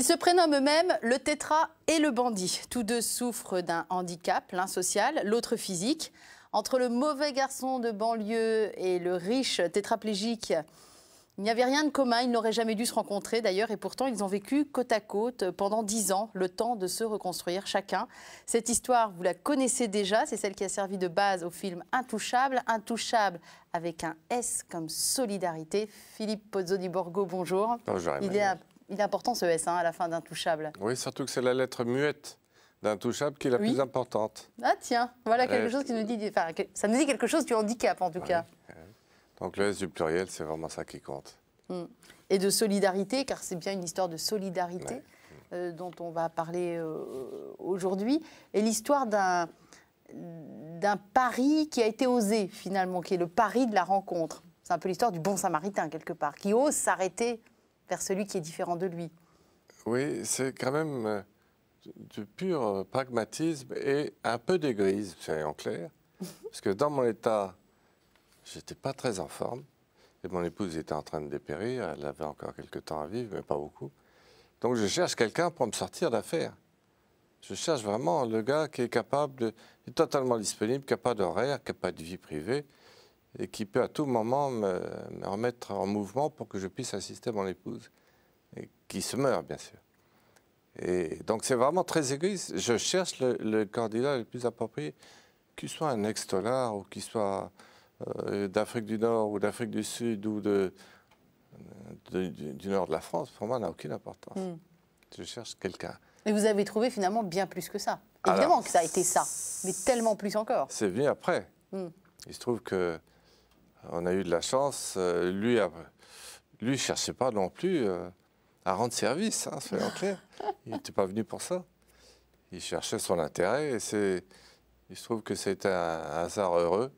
Ils se prénomment eux-mêmes le tétra et le bandit. Tous deux souffrent d'un handicap, l'un social, l'autre physique. Entre le mauvais garçon de banlieue et le riche tétraplégique, il n'y avait rien de commun, ils n'auraient jamais dû se rencontrer d'ailleurs, et pourtant ils ont vécu côte à côte pendant dix ans, le temps de se reconstruire chacun. Cette histoire, vous la connaissez déjà, c'est celle qui a servi de base au film Intouchable, Intouchable avec un S comme solidarité. Philippe Pozzo di Borgo, bonjour. Bonjour. Il il est important ce S hein, à la fin d'intouchable. Oui, surtout que c'est la lettre muette d'intouchable qui est la plus importante. Ah tiens, voilà quelque chose qui nous dit, enfin, ça nous dit quelque chose du handicap en tout cas. Donc le S du pluriel, c'est vraiment ça qui compte. Hmm. Et de solidarité, car c'est bien une histoire de solidarité euh, dont on va parler euh, aujourd'hui, et l'histoire d'un d'un pari qui a été osé finalement, qui est le pari de la rencontre. C'est un peu l'histoire du bon samaritain quelque part, qui ose s'arrêter vers celui qui est différent de lui. Oui, c'est quand même euh, du pur euh, pragmatisme et un peu d'égoïsme, soyons en clair. parce que dans mon état, j'étais pas très en forme. Et mon épouse était en train de dépérir, elle avait encore quelques temps à vivre, mais pas beaucoup. Donc je cherche quelqu'un pour me sortir d'affaire. Je cherche vraiment le gars qui est capable, de, totalement disponible, qui n'a pas d'horaire, qui n'a pas de vie privée, et qui peut à tout moment me, remettre en mouvement pour que je puisse assister mon épouse, et qui se meurt, bien sûr. Et donc c'est vraiment très égoïste. Je cherche le, candidat le plus approprié, qu'il soit un ex-dollar ou qu'il soit euh, d'Afrique du Nord ou d'Afrique du Sud ou de, du, nord de la France, pour moi, n'a aucune importance. Hmm. Je cherche quelqu'un. Et vous avez trouvé finalement bien plus que ça. Évidemment que ça a été ça, mais tellement plus encore. C'est venu après. Hmm. Il se trouve que on a eu de la chance. Euh, lui, il cherchait pas non plus euh, à rendre service, hein, soyons Il n'était pas venu pour ça. Il cherchait son intérêt et c'est, il se trouve que c'était un hasard heureux.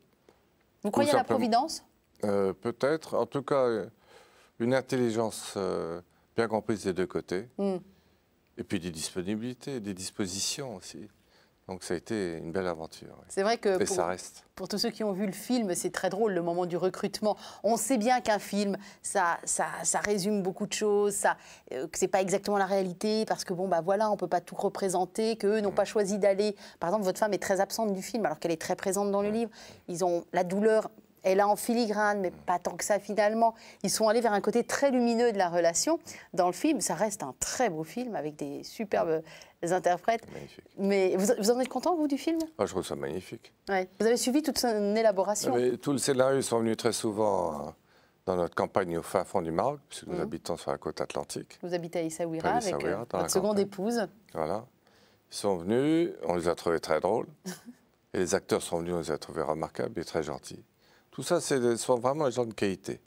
Vous croyez à la providence euh, Peut-être. En tout cas, une intelligence bien comprise des deux côtés. Hmm. Et puis des disponibilités, des dispositions aussi. Donc ça a été une belle aventure. C'est vrai que pour, ça reste. pour, tous ceux qui ont vu le film, c'est très drôle le moment du recrutement. On sait bien qu'un film, ça, ça, ça, résume beaucoup de choses, ça, ce euh, que c'est pas exactement la réalité parce que bon bah voilà, on peut pas tout représenter, que n'ont mm. pas choisi d'aller. Par exemple, votre femme est très absente du film alors qu'elle est très présente dans le mm. livre. Ils ont la douleur est là en filigrane, mais pas tant que ça finalement. Ils sont allés vers un côté très lumineux de la relation dans le film. Ça reste un très beau film avec des superbes interprètes. Magnifique. Mais vous, en êtes content, vous, du film ah, Je trouve ça magnifique. Vous avez suivi toute son élaboration Tout le les ils sont venus très souvent euh, dans notre campagne au fin fond du Maroc, puisque nous mhm. habitons sur la côte atlantique. Vous habitez à Issaouira avec euh, votre seconde épouse. Voilà. Ils sont venus, on les a trouvés très drôles. et les acteurs sont venus, on les a trouvés remarquables et très gentils. Tout ça, ce sont vraiment les gens de qualité.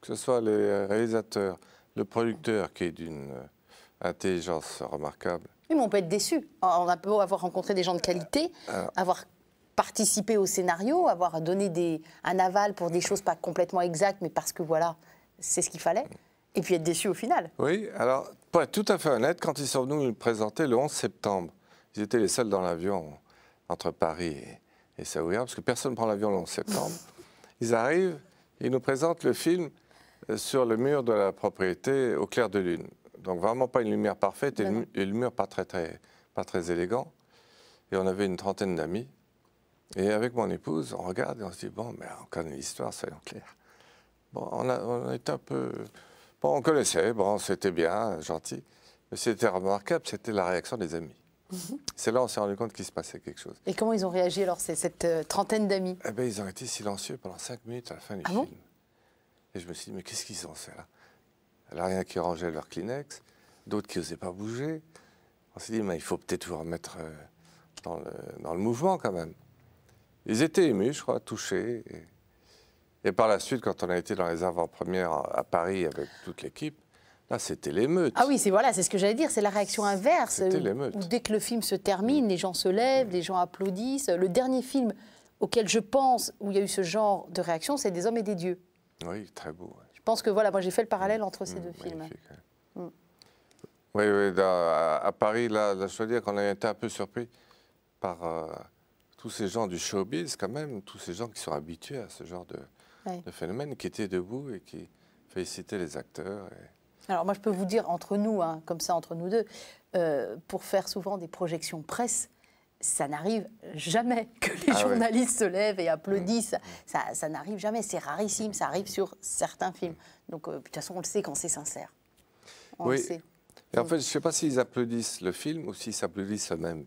Que ce soit les euh, réalisateurs, le producteur qui est d'une euh, intelligence remarquable. Oui, mais on peut être déçu. On a peut avoir rencontré des gens de qualité, avoir participé au scénario, avoir donné des, un aval pour des choses pas complètement exactes, mais parce que voilà, c'est ce qu'il fallait. Et puis être déçu au final. Oui, alors, pour être tout à fait honnête, quand ils sont venus nous présenter le 11 septembre, ils étaient les seuls dans l'avion entre Paris et, et Saouira, parce que personne ne prend l'avion le 11 septembre. Ils arrivent, ils nous présentent le film euh, sur le mur de la propriété au clair de lune. Donc vraiment pas une lumière parfaite et, le, mur pas très, très, pas très élégant. Et on avait une trentaine d'amis. Et avec mon épouse, on regarde et on se dit, bon, mais on connaît l'histoire, soyons clairs. Bon, on, a, était un peu... Bon, on connaissait, bon, c'était bien, gentil. Mais c'était remarquable, c'était la réaction des amis. Mhm. C'est là on s'est rendu compte qu'il se passait quelque chose. Et comment ils ont réagi alors, cette euh, trentaine d'amis eh ben, Ils ont été silencieux pendant cinq minutes à la fin du ah film. et je me suis dit, mais qu'est-ce qu'ils ont fait là Alors, rien qui rangeait leur Kleenex, d'autres qui n'osaient pas bouger. On s'est dit, mais il faut peut-être vous remettre euh, dans le, mouvement quand même. Ils étaient émus, je crois, touchés. Et, et par la suite, quand on a été dans les avant-premières à Paris avec toute l'équipe, ah, c'était l'émeute. Ah oui, c'est voilà, c'est ce que j'allais dire, c'est la réaction inverse. C'était euh, l'émeute. Dès que le film se termine, mm. les gens se lèvent, mm. les gens applaudissent. Le dernier film auquel je pense où il y a eu ce genre de réaction, c'est Des hommes et des dieux. Oui, très beau. Je pense que voilà, moi j'ai fait le parallèle mm. entre ces deux films. Oui, oui, à Paris, là, je dois dire qu'on a été un peu surpris par euh, tous ces gens du showbiz, quand même, tous ces gens qui sont habitués à ce genre de, phénomène, qui étaient debout et qui félicitaient les acteurs. Alors moi, je peux vous dire entre nous, hein, comme ça, entre nous deux, euh, pour faire souvent des projections presse, ça n'arrive jamais que les ah journalistes se lèvent et applaudissent. Mmh. Ça, n'arrive jamais, c'est rarissime, ça arrive sur certains films. Donc, euh, de toute façon, on le sait quand c'est sincère. On oui. le sait. Et en fait, je ne sais pas s'ils applaudissent le film ou s'ils s'applaudissent eux-mêmes.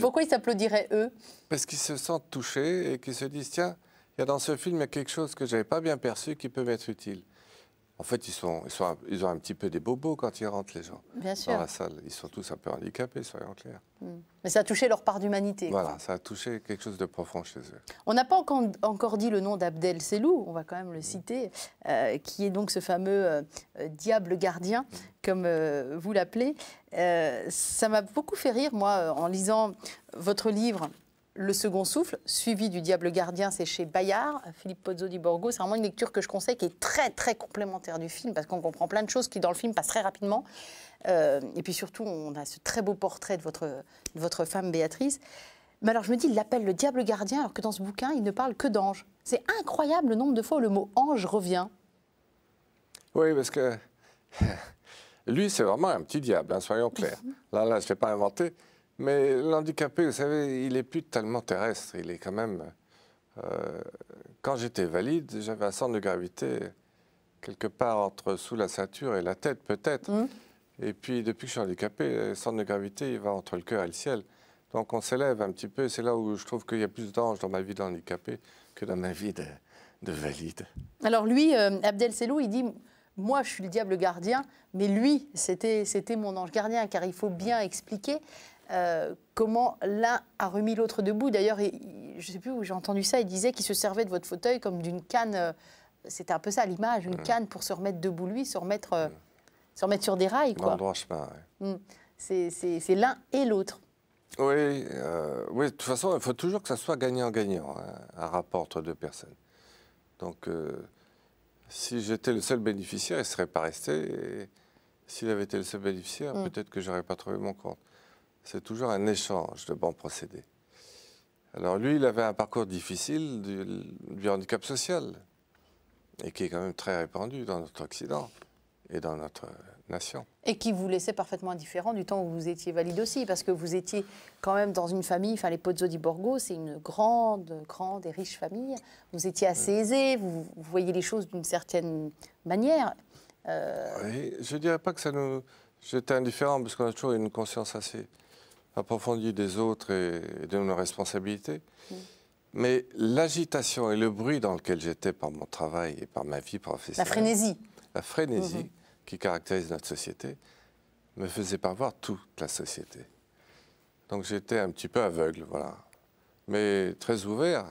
pourquoi ils s'applaudiraient eux Parce qu'ils se sentent touchés et qu'ils se disent tiens, il y a dans ce film il y a quelque chose que je n'avais pas bien perçu qui peut m'être utile. En fait, ils, sont, ils, sont, ils ont un petit peu des bobos quand ils rentrent, les gens. Bien sûr. Dans la salle. Ils sont tous un peu handicapés, soyons clairs. Hmm. Mais ça a touché leur part d'humanité. Voilà, ça a touché quelque chose de profond chez eux. On n'a pas encore, dit le nom d'Abdel Selou, on va quand même le hmm. citer, euh, qui est donc ce fameux euh, euh, diable gardien, hmm. comme vous l'appelez. ça m'a beaucoup fait rire, moi, en lisant votre livre le Second Souffle, suivi du Diable Gardien, c'est chez Bayard, Philippe Pozzo di Borgo. C'est vraiment une lecture que je conseille qui est très, très complémentaire du film parce qu'on comprend plein de choses qui, dans le film, passent très rapidement. Euh, et puis surtout, on a ce très beau portrait de votre, de votre femme Béatrice. Mais alors, je me dis, il l'appelle le Diable Gardien alors que dans ce bouquin, il ne parle que d'ange. C'est incroyable le nombre de fois où le mot ange revient. Oui, parce que lui, c'est vraiment un petit diable, hein, soyons clairs. Mhm. là, là, je ne l'ai pas inventé. Mais l'handicapé, vous savez, il n'est plus tellement terrestre. Il est quand même. Euh, quand j'étais valide, j'avais un centre de gravité quelque part entre sous la ceinture et la tête, peut-être. Mmh. Et puis, depuis que je suis handicapé, le centre de gravité, il va entre le cœur et le ciel. Donc, on s'élève un petit peu. C'est là où je trouve qu'il y a plus d'anges dans ma vie d'handicapé que dans ma vie de, valide. Alors, lui, euh, Abdel Selou, il dit moi, je suis le diable gardien, mais lui, c'était mon ange gardien, car il faut bien expliquer euh, comment l'un a remis l'autre debout. D'ailleurs, je ne sais plus où j'ai entendu ça, il disait qu'il se servait de votre fauteuil comme d'une canne. Euh, c'était un peu ça l'image, une canne pour se remettre debout lui, se remettre, euh, sur des rails. Quoi. chemin, mm. C'est l'un et l'autre. Oui, oui, de toute façon, il faut toujours que ça soit gagnant-gagnant, hein, un rapport entre deux personnes. Donc, si j'étais le seul bénéficiaire, il ne serait pas resté. S'il avait été le seul bénéficiaire, mm. peut-être que je n'aurais pas trouvé mon compte c'est toujours un échange de bons procédés. Alors lui, il avait un parcours difficile du, handicap social, et qui est quand même très répandu dans notre Occident et dans notre nation. Et qui vous laissait parfaitement indifférent du temps où vous étiez valide aussi, parce que vous étiez quand même dans une famille, enfin les Pozzo di Borgo, c'est une grande, grande et riche famille. Vous étiez assez aisé, vous, voyiez voyez les choses d'une certaine manière. Euh, oui, je ne dirais pas que ça nous... J'étais indifférent, parce qu'on a toujours une conscience assez approfondie des autres et de nos responsabilités. Mm. Mais l'agitation et le bruit dans lequel j'étais par mon travail et par ma vie professionnelle. La frénésie. La frénésie mm-hmm. qui caractérise notre société me faisait pas voir toute la société. Donc j'étais un petit peu aveugle, voilà. Mais très ouvert.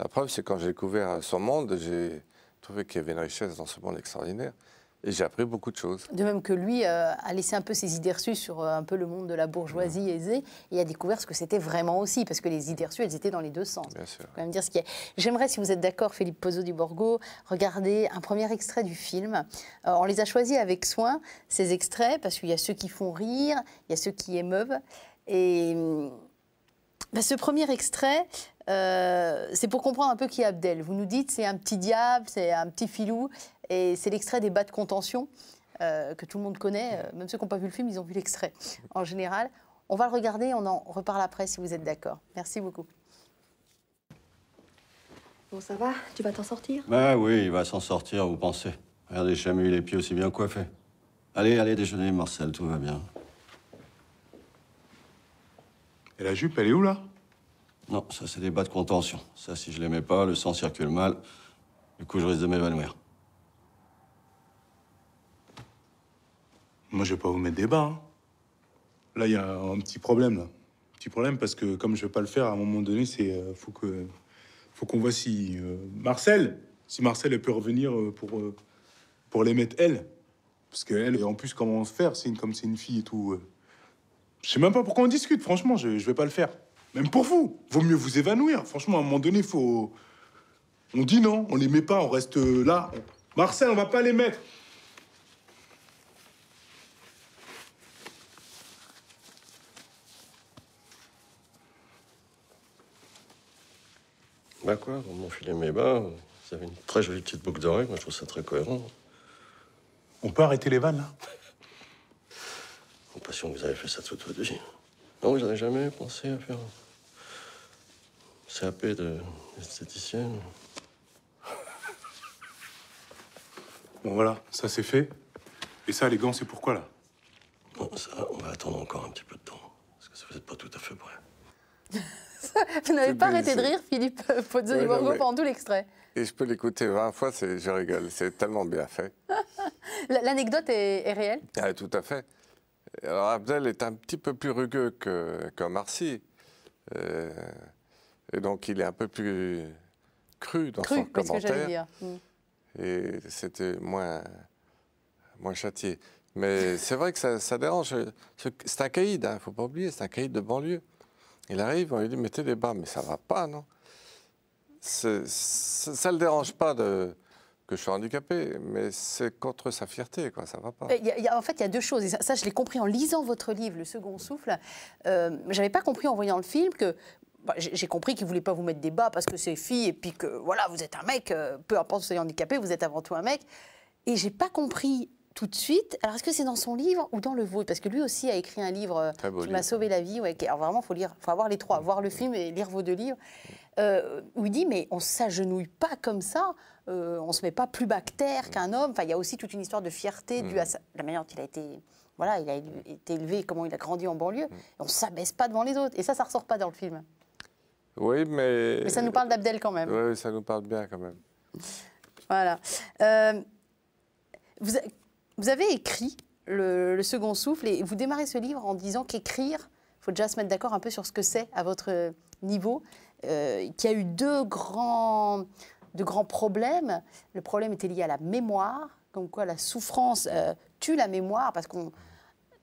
La preuve, c'est quand j'ai découvert son monde, j'ai trouvé qu'il y avait une richesse dans ce monde extraordinaire j'ai appris beaucoup de choses. De même que lui euh, a laissé un peu ses idées reçues sur euh, un peu le monde de la bourgeoisie aisée et a découvert ce que c'était vraiment aussi, parce que les idées reçues, elles étaient dans les deux sens. dire ce qui J'aimerais, si vous êtes d'accord, Philippe Pozzo du Borgo, regarder un premier extrait du film. Euh, on les a choisis avec soin, ces extraits, parce qu'il y a ceux qui font rire, il y a ceux qui émeuvent. Et hum, bah, ce premier extrait, euh, c'est pour comprendre un peu qui est Abdel. Vous nous dites c'est un petit diable, c'est un petit filou, et c'est l'extrait des bas de contention euh, que tout le monde connaît. Euh, même ceux qui n'ont pas vu le film, ils ont vu l'extrait en général. On va le regarder, on en reparle après si vous êtes d'accord. Merci beaucoup. Bon, ça va Tu vas t'en sortir Bah oui, il va s'en sortir, vous pensez. Regardez eu les pieds aussi bien coiffés. Allez, allez, déjeuner, Marcel, tout va bien. Et la jupe, elle est où, là non, ça, c'est des bas de contention. Ça, si je les mets pas, le sang circule mal. Du coup, je risque de m'évanouir. Moi, je vais pas vous mettre des bas. Hein. Là, il y a un petit problème, là. Petit problème, parce que comme je vais pas le faire, à un moment donné, c'est... Euh, faut que... Faut qu'on voit si... Euh, Marcel Si Marcel, elle peut revenir euh, pour... pour les mettre, elle. Parce qu'elle, en plus, comment se faire, comme c'est une fille et tout... Je sais même pas pourquoi on discute, franchement, je, je vais pas le faire. Même pour vous, vaut mieux vous évanouir. Franchement, à un moment donné, faut. On dit non, on les met pas, on reste là. Marcel, on va pas les mettre. Bah quoi, on mon filet mes bas, vous avez une très jolie petite boucle d'oreille, moi je trouve ça très cohérent. On peut arrêter les vannes là J'ai l'impression que vous avez fait ça toute votre vie. Non, vous jamais pensé à faire de d'esthéticienne. Bon voilà, ça c'est fait. Et ça, les gants, c'est pourquoi là Bon, ça, on va attendre encore un petit peu de temps. Parce que ça, vous pas tout à fait prêt. vous n'avez pas arrêté de rire, Philippe euh, Pozzo ouais, Borgo, pendant tout l'extrait. Et je peux l'écouter 20 fois, je rigole. C'est tellement bien fait. L'anecdote est, réelle ah, Tout à fait. Alors, Abdel est un petit peu plus rugueux que, que Marcy. Euh... Et donc, il est un peu plus cru dans cru, son commentaire. Dire. Mm. Et c'était moins, moins châtié. Mais c'est vrai que ça, dérange. C'est un caïd, il hein, ne faut pas oublier, c'est un caïd de banlieue. Il arrive, on lui dit mettez des bas, mais ça va pas, non Ça ne le dérange pas de, que je sois handicapé, mais c'est contre sa fierté, quoi, ça va pas. en fait, il y a deux choses, et ça, je l'ai compris en lisant votre livre, Le Second Souffle. Euh, J'avais pas compris en voyant le film que bah, j'ai compris qu'il ne voulait pas vous mettre des bas parce que c'est fille et puis que voilà, vous êtes un mec, euh, peu importe si vous êtes handicapé, vous êtes avant tout un mec. Et j'ai pas compris tout de suite. Alors, est-ce que c'est dans son livre ou dans le vôtre Parce que lui aussi a écrit un livre euh, qui m'a sauvé la vie. Ouais, alors vraiment, faut lire, faut avoir les trois, mmh. voir le film et lire vos deux livres. où il dit mais on s'agenouille pas comme ça, On euh, on se met pas plus bas que mmh. qu'un homme. Enfin, il y a aussi toute une histoire de fierté due mmh. à la manière dont il a été. Voilà, il a été élevé, comment il a grandi en banlieue. Mmh. On s'abaisse pas devant les autres. Et ça, ça ressort pas dans le film. Oui, mais. Mais ça nous parle d'Abdel quand même. Oui, ça nous parle bien quand même. Voilà. Euh, vous, avez écrit le, Second Souffle et vous démarrez ce livre en disant qu'écrire, il faut déjà se mettre d'accord un peu sur ce que c'est à votre niveau, euh, qu'il y a eu deux grands, de grands problèmes. Le problème était lié à la mémoire, comme quoi la souffrance euh, tue la mémoire, parce qu'on.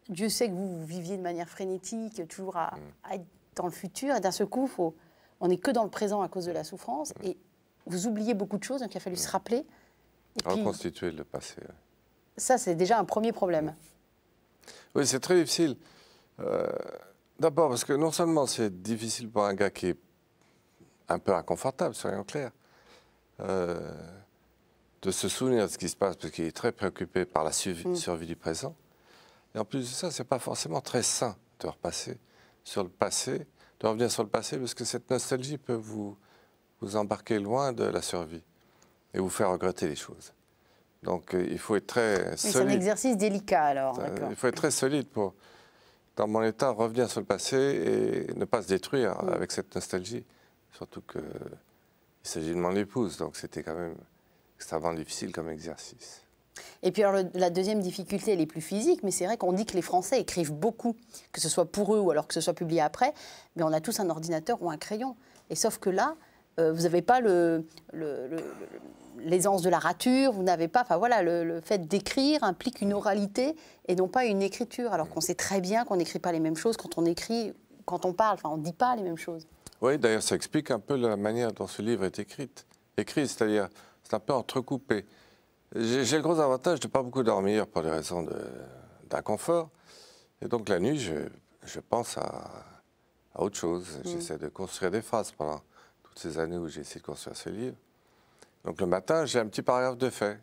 Dieu sait que vous, viviez de manière frénétique, toujours mm. à, être dans le futur, et d'un seul coup, il faut on n'est que dans le présent à cause de la souffrance mm. et vous oubliez beaucoup de choses, donc il a fallu se mm. rappeler. Reconstituer le passé. Ça, c'est déjà un premier problème. Mm. Oui, c'est très difficile. Euh, d'abord, parce que non seulement c'est difficile pour un gars qui est un peu inconfortable, soyons clairs, euh, de se souvenir de ce qui se passe, parce qu'il est très préoccupé par la survie, du présent. Et en plus de ça, c'est pas forcément très sain de repasser sur le passé de revenir sur le passé parce que cette nostalgie peut vous, vous embarquer loin de la survie et vous faire regretter les choses. Donc euh, il faut être très solide. C'est un exercice délicat alors. Il faut être très solide pour, dans mon état, revenir sur le passé et ne pas se détruire mm. avec cette nostalgie. Surtout qu'il s'agit de mon épouse, donc c'était quand même extrêmement difficile comme exercice. Et puis alors, la deuxième difficulté, elle est plus physique, mais c'est vrai qu'on dit que les Français écrivent beaucoup, que ce soit pour eux ou alors que ce soit publié après, mais on a tous un ordinateur ou un crayon. Et sauf que là, euh, vous n'avez pas l'aisance de la rature, vous n'avez pas, enfin voilà, le, fait d'écrire implique une oralité et non pas une écriture, alors qu'on sait très bien qu'on n'écrit pas les mêmes choses quand on écrit, quand on parle, enfin on ne dit pas les mêmes choses. Oui, d'ailleurs ça explique un peu la manière dont ce livre est écrit, écrit c'est-à-dire c'est un peu entrecoupé. J'ai le gros avantage de ne pas beaucoup dormir pour des raisons d'inconfort. et donc la nuit, je, je pense à, à, autre chose. Mm. J'essaie de construire des phrases pendant toutes ces années où j'ai essayé de construire ce livre. Donc le matin, j'ai un petit paragraphe de fait.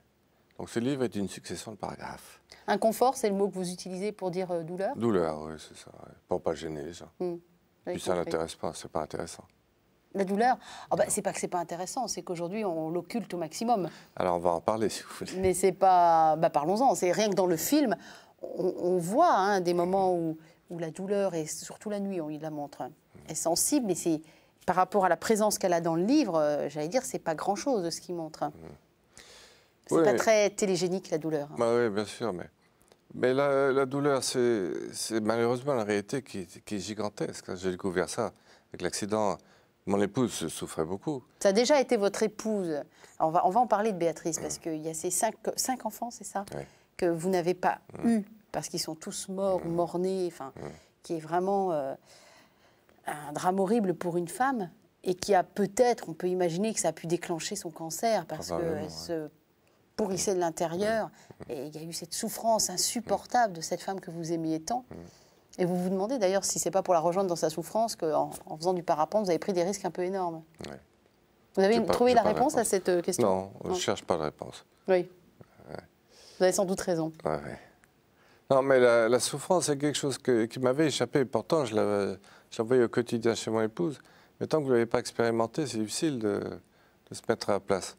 Donc ce livre est une succession de paragraphes. Inconfort, c'est le mot que vous utilisez pour dire euh, douleur Douleur, oui, c'est ça. Pour ne pas gêner les gens. Et mm. Puis ça n'intéresse pas, c'est pas intéressant. La douleur ah bah, C'est pas que c'est pas intéressant, c'est qu'aujourd'hui on l'occulte au maximum. Alors on va en parler si vous voulez. Mais c'est pas. Bah, parlons-en, c'est rien que dans le film, on, voit hein, des moments où, la douleur, et surtout la nuit, on y la montre, hein, est sensible, mais c'est par rapport à la présence qu'elle a dans le livre, euh, j'allais dire, c'est pas grand-chose ce qu'il montre. Hein. Mmh. C'est pas très télégénique la douleur. Bah oui, bien sûr, mais, mais la, douleur, c'est malheureusement la réalité qui, qui est gigantesque. J'ai découvert ça avec l'accident mon épouse souffrait beaucoup. Ça a déjà été votre épouse. On va, on va en parler de Béatrice, parce qu'il y a ces cinq, enfants, c'est ça Que vous n'avez pas mm. eu, parce qu'ils sont tous morts ou mm. nés enfin, mm. qui est vraiment euh, un drame horrible pour une femme, et qui a peut-être, on peut imaginer que ça a pu déclencher son cancer, parce qu'elle se pourrissait de l'intérieur, et il y a eu cette souffrance insupportable de cette femme que vous aimiez tant. Et vous vous demandez d'ailleurs si c'est pas pour la rejoindre dans sa souffrance qu'en en, faisant du parapente, vous avez pris des risques un peu énormes. Vous avez trouvé la réponse, à cette euh, question Non, je ne cherche pas de réponse. Oui. Vous avez sans doute raison. non, mais la, souffrance, c'est quelque chose qui m'avait échappé. Pourtant, je la voyais au quotidien chez mon épouse. Mais tant que vous ne l'avez pas expérimenté, c'est difficile de, se mettre à la place.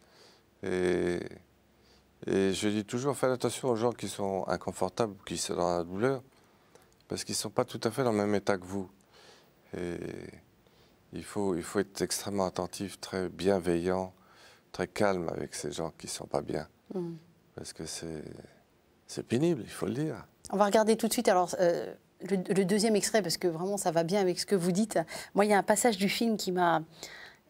Et, et je dis toujours, faites attention aux gens qui sont inconfortables, qui sont dans la douleur parce qu'ils ne sont pas tout à fait dans le même état que vous. Et il faut, il faut être extrêmement attentif, très bienveillant, très calme avec ces gens qui ne sont pas bien. Hmm. Parce que c'est pénible, il faut le dire. On va regarder tout de suite. Alors, euh, le, deuxième extrait, parce que vraiment, ça va bien avec ce que vous dites. Moi, il y a un passage du film qui m'a.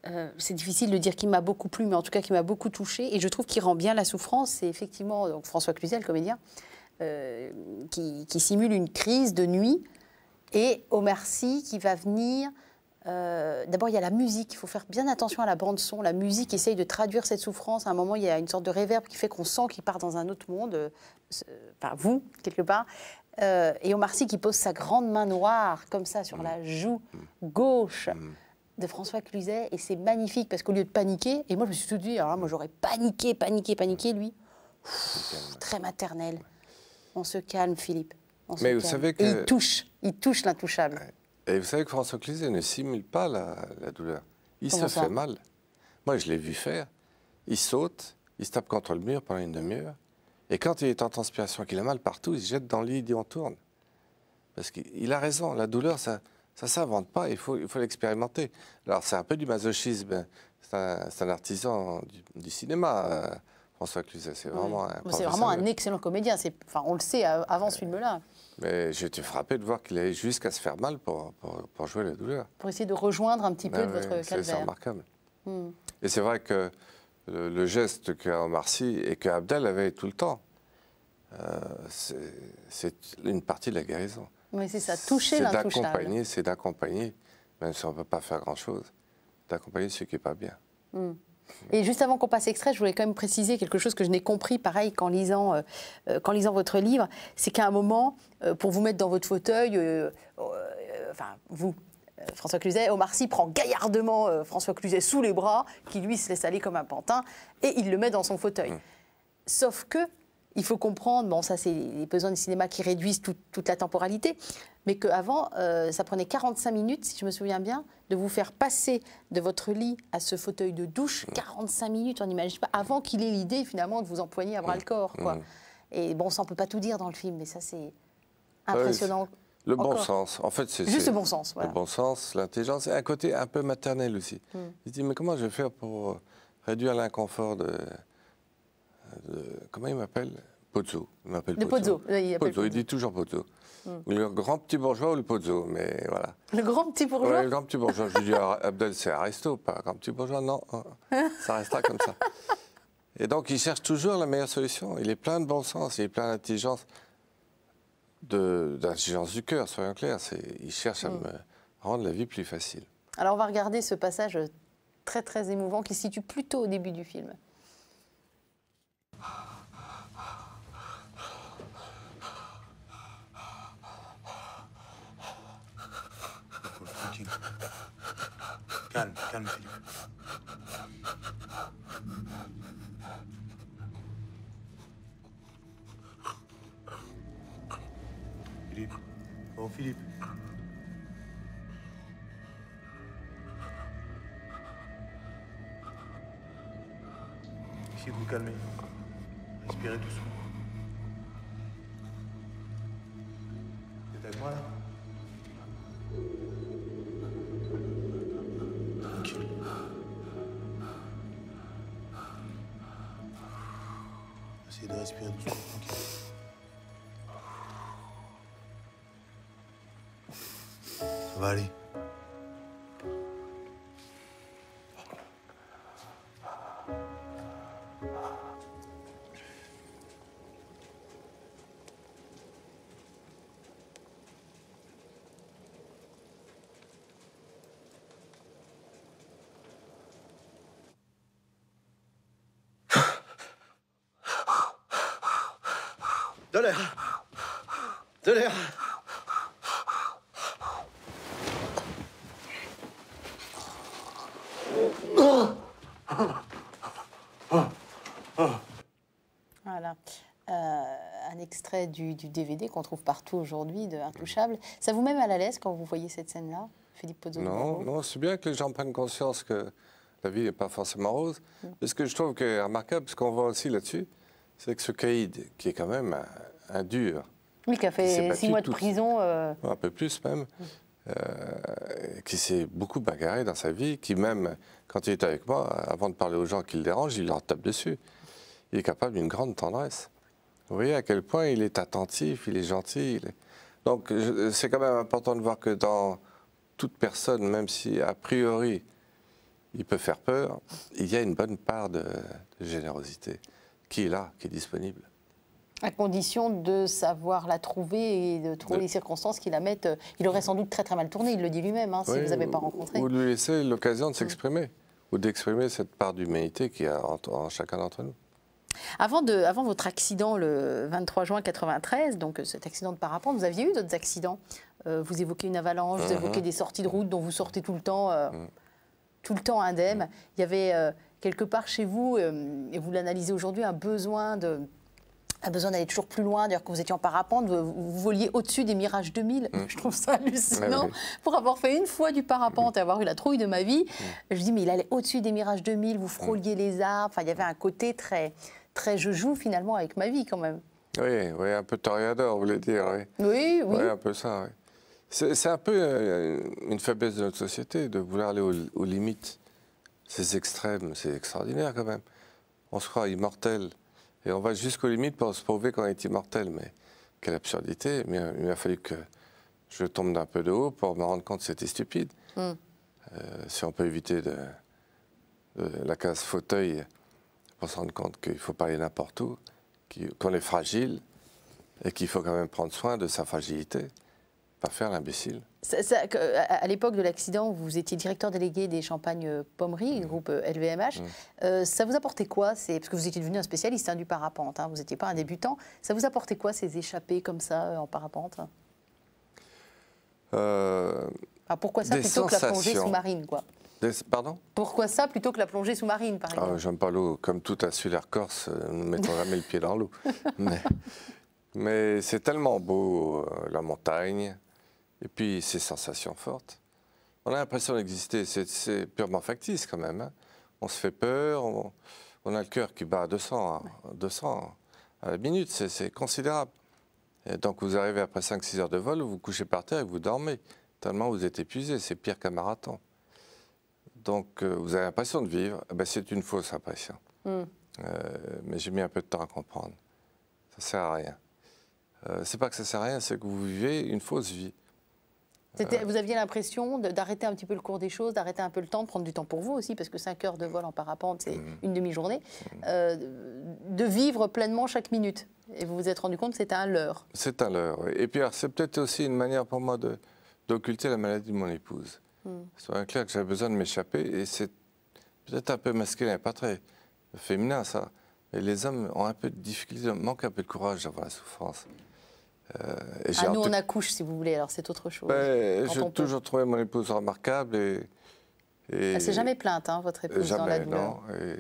Euh, c'est difficile de dire qui m'a beaucoup plu, mais en tout cas qui m'a beaucoup touché. Et je trouve qu'il rend bien la souffrance. C'est effectivement donc, François Cluzel, comédien, euh, qui, simule une crise de nuit, et Omar Sy qui va venir. Euh, d'abord, il y a la musique. Il faut faire bien attention à la bande son. La musique essaye de traduire cette souffrance. À un moment, il y a une sorte de réverb qui fait qu'on sent qu'il part dans un autre monde. Euh, enfin, vous, quelque part. et Omar Sy qui pose sa grande main noire comme ça sur mm. la joue mm. gauche mm. de François Cluzet et c'est magnifique parce qu'au lieu de paniquer et moi je me suis tout dit hein, moi j'aurais paniqué paniqué paniqué lui très maternel on se calme, Philippe. calme. il touche, il touche l'intouchable. Et vous savez que François Cluzet ne simule pas la, douleur. Il se fait mal. Moi, je l'ai vu faire. Il saute, il se tape contre le mur pendant une demi-heure. Et quand il est en transpiration, qu'il a mal partout, il se jette dans le lit et on tourne. Parce qu'il a raison, la douleur, ça ne s'invente pas, il faut l'expérimenter. Il faut Alors, c'est un peu du masochisme. C'est un, artisan du cinéma. Euh, c'est vraiment, un C'est vraiment un excellent comédien. Enfin, on le sait euh, avant ce film-là. Mais j'étais frappé de voir qu'il allait jusqu'à se faire mal pour, jouer la douleur. Pour essayer de rejoindre un petit peu votre calvaire. C'est remarquable. Hmm. Et c'est vrai que le, geste qu'a Omar et que Abdel avait tout le temps, euh, c'est une partie de la guérison. Mais c'est ça, toucher l'intouchable. C'est d'accompagner, même si on ne peut pas faire grand-chose, d'accompagner ce qui n'est pas bien. Hmm. Et juste avant qu'on passe extrait, je voulais quand même préciser quelque chose que je n'ai compris, pareil, qu'en lisant, euh, euh, votre livre, c'est qu'à un moment, euh, pour vous mettre dans votre fauteuil, enfin, vous, François Cluzet, Omar Sy prend gaillardement François Cluzet sous les bras, qui lui se laisse aller comme un pantin, et il le met dans son fauteuil. Mmh. Sauf que il faut comprendre, bon ça c'est les besoins du cinéma qui réduisent toute la temporalité, mais qu'avant, euh, ça prenait 45 minutes, si je me souviens bien, de vous faire passer de votre lit à ce fauteuil de douche, 45 minutes, on n'imagine pas, avant qu'il ait l'idée finalement de vous empoigner à bras le corps. Quoi. Et bon, ça on peut pas tout dire dans le film, mais ça c'est ah impressionnant. le bon sens, en fait, c'est juste le bon sens. Le bon sens, l'intelligence, et un côté un peu maternel aussi. Hmm. Je dis mais comment je vais faire pour euh, réduire l'inconfort de de, euh, comment il m'appelle Pozzo. Il m'appelle Pozzo. Pozzo. Il, dit toujours Pozzo. Hmm. Le grand petit bourgeois ou le Pozzo, mais voilà. Le grand petit bourgeois Le grand petit bourgeois. je lui dis, Abdel, c'est Aristo, pas grand petit bourgeois, non. Euh, ça restera comme ça. Et donc, il cherche toujours la meilleure solution. Il est plein de bon sens, il est plein d'intelligence, d'intelligence du cœur, soyons clairs. Il cherche à hmm. me rendre la vie plus facile. Alors, on va regarder ce passage très, très émouvant qui se situe plutôt au début du film. Calme, calme, Philippe. Philippe. Oh, Philippe. Essayez de vous calmer. Respirez doucement. Vous êtes avec moi, là espírito. De l'air. De l'air. Voilà. Euh, un extrait du, DVD qu'on trouve partout aujourd'hui de Intouchable. Ça vous met mal à l'aise quand vous voyez cette scène-là, Philippe Pozzolo Non, c'est bien que les gens prennent conscience que la vie n'est pas forcément rose. Mais mm. ce que je trouve qui est remarquable, ce qu'on voit aussi là-dessus, c'est que ce caïd, qui est quand même un, dur. Oui, qui a fait six mois de prison. Euh. Un peu plus même. Euh, qui s'est beaucoup bagarré dans sa vie, qui même, quand il est avec moi, avant de parler aux gens qui le dérangent, il leur tape dessus. Il est capable d'une grande tendresse. Vous voyez à quel point il est attentif, il est gentil. Donc c'est quand même important de voir que dans toute personne, même si a priori il peut faire peur, il y a une bonne part de générosité qui est là, qui est disponible. À condition de savoir la trouver et de trouver les circonstances qui la mettent. Euh, il aurait sans doute très très mal tourné, il le dit lui-même, si vous n'avez pas rencontré. Ou lui laisser l'occasion de mm. s'exprimer, ou d'exprimer cette part d'humanité qu'il y a en, chacun d'entre nous. Avant, de, avant, votre accident le 23 juin 1993, donc euh, cet accident de parapente, vous aviez eu d'autres accidents. Euh, vous évoquez une avalanche, vous mm-hmm. évoquez des sorties de route dont vous sortez tout le temps, mm. tout le temps indemne. Mm. Il y avait quelque part chez vous, euh, et vous l'analysez aujourd'hui, un besoin de a besoin d'aller toujours plus loin. D'ailleurs, quand vous étiez en parapente, vous, voliez au-dessus des Mirages 2000. Mmh. Je trouve ça hallucinant. Pour avoir fait une fois du parapente et avoir eu la trouille de ma vie, je mmh. je dis, mais il allait au-dessus des Mirages 2000, vous frôliez les arbres. il y avait un côté très, très je joue finalement avec ma vie quand même. Oui, oui un peu toriador, vous voulez dire. Oui, oui. oui. un peu ça, oui. C'est un peu euh, une faiblesse de notre société de vouloir aller aux limites. Ces extrêmes, c'est extraordinaire quand même. On se croit immortel et on va jusqu'aux limites pour se prouver qu'on est immortel. Mais quelle absurdité Mais euh, il a fallu que je tombe d'un peu de haut pour me rendre compte que c'était stupide. Mm. Euh, si on peut éviter de, la case fauteuil pour se rendre compte qu'il faut pas aller n'importe où, qu'on est fragile et qu'il faut quand même prendre soin de sa fragilité à faire l'imbécile. à l'époque de l'accident, vous étiez directeur délégué des champagnes euh, Pommery, mmh. groupe euh, LVMH. Euh, ça vous apportait quoi Parce que vous étiez devenu un spécialiste hein, du parapente, hein, vous n'étiez pas un débutant. Ça vous apportait quoi ces échappées comme ça en parapente euh, Pourquoi ça plutôt que la plongée sous-marine Pardon Pourquoi ça plutôt que la plongée sous-marine, par ah, exemple J'aime pas l'eau. Comme tout insulaire corse, nous ne mettons jamais le pied dans l'eau. Mais, mais c'est tellement beau, la montagne, et puis, ces sensations fortes. On a l'impression d'exister, c'est purement factice quand même. Hein. On se fait peur, on, a le cœur qui bat à 200, 200 hein. à la minute, c'est considérable. Et donc vous arrivez après 5-6 heures de vol, vous vous couchez par terre et vous dormez, tellement vous êtes épuisé, c'est pire qu'un marathon. Donc euh, vous avez l'impression de vivre, eh ben, c'est une fausse impression. Mm. Euh, mais j'ai mis un peu de temps à comprendre. Ça sert à rien. Euh, c'est pas que ça sert à rien, c'est que vous vivez une fausse vie. Vous aviez l'impression d'arrêter un petit peu le cours des choses, d'arrêter un peu le temps, de prendre du temps pour vous aussi, parce que 5 heures de vol en parapente, c'est mmh. une demi-journée, mmh. euh, de vivre pleinement chaque minute. Et vous vous êtes rendu compte que c'était un leurre. C'est un leurre, Et puis, c'est peut-être aussi une manière pour moi d'occulter la maladie de mon épouse. Mmh. C'est clair que j'avais besoin de m'échapper, et c'est peut-être un peu masculin, pas très féminin, ça. Et les hommes ont un peu de difficulté, manquent un peu de courage d'avoir la souffrance. Euh, ah, nous, on accouche, si vous voulez, alors c'est autre chose. J'ai toujours trouvé mon épouse remarquable. Et, Elle ne ah, s'est jamais plainte, hein, votre épouse, dans la douleur. Non.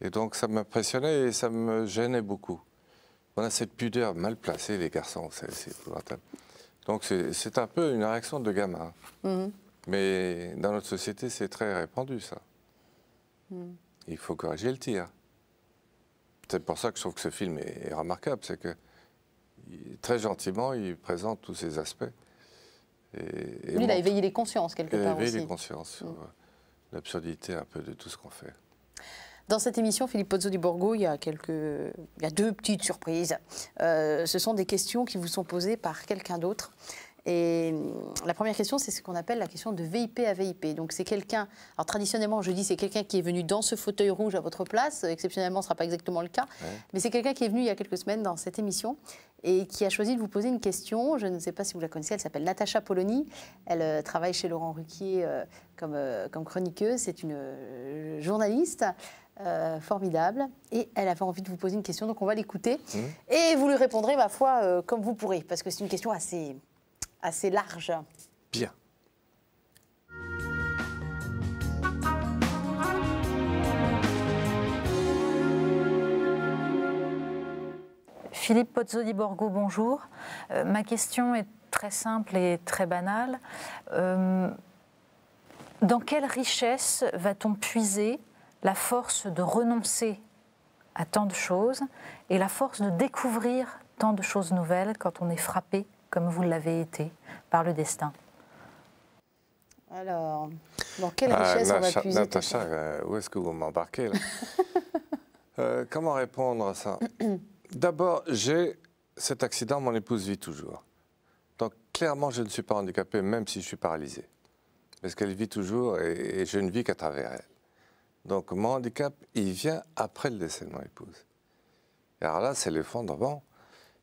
Et, donc, ça m'impressionnait et ça me gênait beaucoup. On a cette pudeur mal placée, les garçons, c'est Donc, c'est un peu une réaction de gamin. Mhm. Mais dans notre société, c'est très répandu, ça. Mhm. Il faut corriger le tir. C'est pour ça que je trouve que ce film est, est remarquable, c'est que très gentiment, il présente tous ces aspects. Et, Lui, il a éveillé les consciences quelque part aussi. Il a éveillé les consciences sur mm. euh, l'absurdité un peu de tout ce qu'on fait. Dans cette émission, Philippe Pozzo du Borgo, il y a, quelques... il y a deux petites surprises. Euh, ce sont des questions qui vous sont posées par quelqu'un d'autre. Et hum, la première question, c'est ce qu'on appelle la question de VIP à VIP. Donc c'est quelqu'un, alors traditionnellement je dis c'est quelqu'un qui est venu dans ce fauteuil rouge à votre place, exceptionnellement ce ne sera pas exactement le cas, mais c'est quelqu'un qui est venu il y a quelques semaines dans cette émission et qui a choisi de vous poser une question. Je ne sais pas si vous la connaissez, elle s'appelle Natacha Polony, elle euh, travaille chez Laurent Ruquier euh, comme, euh, comme chroniqueuse, c'est une journaliste. formidable. Et elle avait envie de vous poser une question, donc on va l'écouter. Mmh. Et vous lui répondrez, ma foi, comme vous pourrez, parce que c'est une question assez assez large. Bien. Philippe Pozzoli-Borgo, bonjour. Euh, ma question est très simple et très banale. Euh, dans quelle richesse va-t-on puiser la force de renoncer à tant de choses et la force de découvrir tant de choses nouvelles quand on est frappé comme vous l'avez été par le destin Alors, dans quelle ah, richesse on va puiser Natacha, euh, où est-ce que vous m'embarquez euh, Comment répondre à ça D'abord, j'ai cet accident, mon épouse vit toujours. Donc clairement, je ne suis pas handicapé, même si je suis paralysé. Parce qu'elle vit toujours et, et je ne vis qu'à travers elle. Donc mon handicap, il vient après le décès de mon épouse. Et alors là, c'est l'effondrement.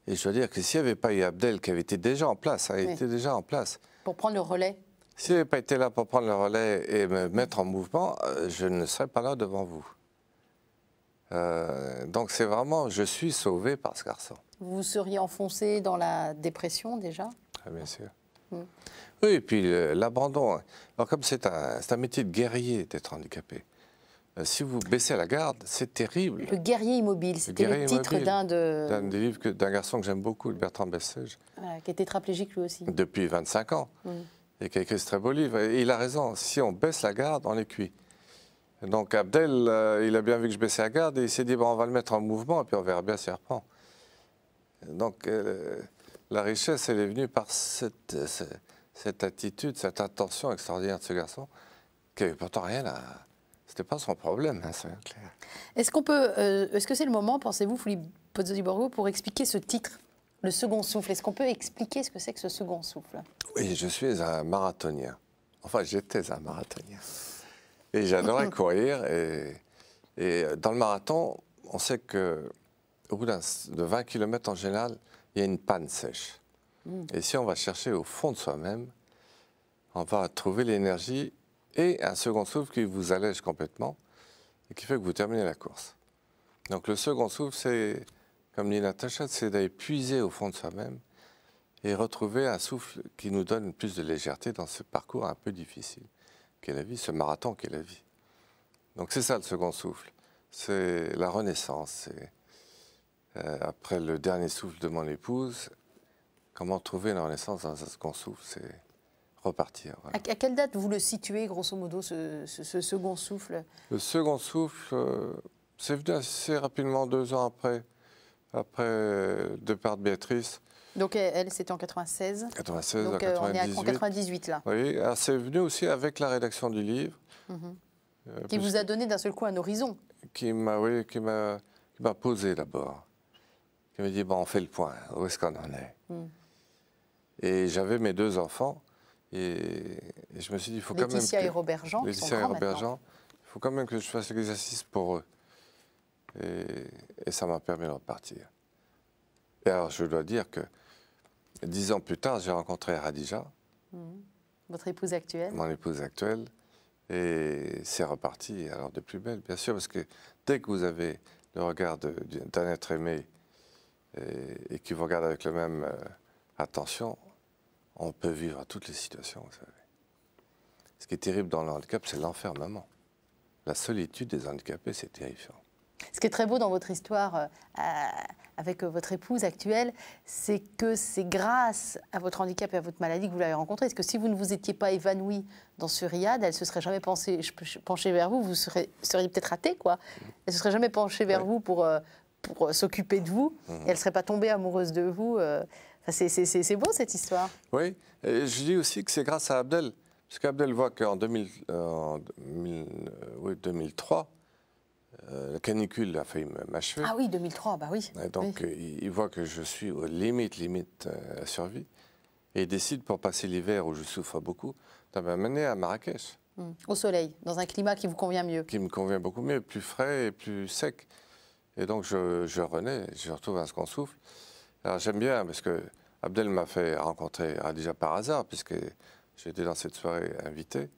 Et je dois dire que s'il n'y avait pas eu Abdel, qui avait été déjà en place, il était déjà en place. Pour prendre le relais S'il n'avait pas été là pour prendre le relais et me mettre en mouvement, euh, je ne serais pas là devant vous. Euh, donc c'est vraiment, je suis sauvé par ce garçon. Vous seriez enfoncé dans la dépression déjà ah, Bien sûr. Hmm. Oui, et puis euh, l'abandon. Hein. Alors comme c'est un, un métier de guerrier d'être handicapé, euh, si vous baissez la garde, c'est terrible. Le guerrier immobile, c'était le, titre d'un de... D'un des livres d'un garçon que j'aime beaucoup, Bertrand Bessège. qui est tétraplégique lui aussi. Depuis 25 ans. Mm. Et qui a écrit ce très beau livre. Et il a raison, si on baisse la garde, on est cuit. Donc Abdel, euh, il a bien vu que je baissais la garde et il s'est dit, bon, on va le mettre en mouvement et puis on verra bien s'il reprend. Donc euh, la richesse, elle est venue par cette, cette, attitude, cette attention extraordinaire de ce garçon qui n'avait pourtant rien à pas son problème, c'est hein, clair. Est-ce qu'on peut, euh, est-ce que c'est le moment, pensez-vous, Philippe Pozzo pour expliquer ce titre, le second souffle Est-ce qu'on peut expliquer ce que c'est que ce second souffle Oui, je suis un marathonien. Enfin, j'étais un marathonien. Et j'adorais courir. Et, et, dans le marathon, on sait que au bout de 20 km en général, il y a une panne sèche. Hmm. Et si on va chercher au fond de soi-même, on va trouver l'énergie et un second souffle qui vous allège complètement et qui fait que vous terminez la course. Donc le second souffle, c'est, comme dit Natacha, c'est d'aller puiser au fond de soi-même et retrouver un souffle qui nous donne plus de légèreté dans ce parcours un peu difficile qu'est la vie, ce marathon qu'est la vie. Donc c'est ça le second souffle, c'est la renaissance. Euh, après le dernier souffle de mon épouse, comment trouver la renaissance dans un second souffle repartir. À, quelle date vous le situez, grosso modo, ce, second souffle Le second souffle, euh, c'est venu assez rapidement, deux ans après, après le euh, départ de Béatrice. Donc elle, c'était en 96. 96 Donc, 98. Euh, on est en 98 là. Oui, ah, c'est venu aussi avec la rédaction du livre. Mhm. qui vous a donné d'un seul coup un horizon. Qui m'a, qui m'a, m'a posé d'abord. Qui m'a dit, bon, on fait le point, où est-ce qu'on en est mhm. Et j'avais mes deux enfants et, je me suis dit, il faut quand même. Que, et Robert il faut quand même que je fasse l'exercice pour eux. Et, ça m'a permis de repartir. Et alors, je dois dire que dix ans plus tard, j'ai rencontré Radija. Hmm. Votre épouse actuelle Mon épouse actuelle. Et c'est reparti, alors de plus belle, bien sûr, parce que dès que vous avez le regard d'un être aimé et, et qui vous regarde avec la même euh, attention, on peut vivre toutes les situations, vous savez. Ce qui est terrible dans le handicap, c'est l'enfermement. La solitude des handicapés, c'est terrifiant. Ce qui est très beau dans votre histoire euh, avec euh, votre épouse actuelle, c'est que c'est grâce à votre handicap et à votre maladie que vous l'avez rencontrée. Parce que si vous ne vous étiez pas évanoui dans ce riad, elle se serait jamais penchée vers vous, vous seriez peut-être raté, quoi. Elle se serait jamais penchée vers vous pour, euh, s'occuper de vous. Mmh. elle ne serait pas tombée amoureuse de vous. C'est beau cette histoire. Oui, et je dis aussi que c'est grâce à Abdel. Parce qu'Abdel voit qu'en 2003, euh, euh, la canicule a failli m'achever. Ah oui, 2003, bah oui. Et donc euh, il voit que je suis aux limites, limites à la survie. Et il décide pour passer l'hiver où je souffre beaucoup de m'amener à Marrakech. Hmm. Au soleil, dans un climat qui vous convient mieux. Qui me convient beaucoup mieux, plus frais et plus sec. Et donc je, je renais, je retrouve un qu'on souffle j'aime bien parce que Abdel m'a fait rencontrer ah, déjà par hasard, puisque j'étais dans cette soirée invité.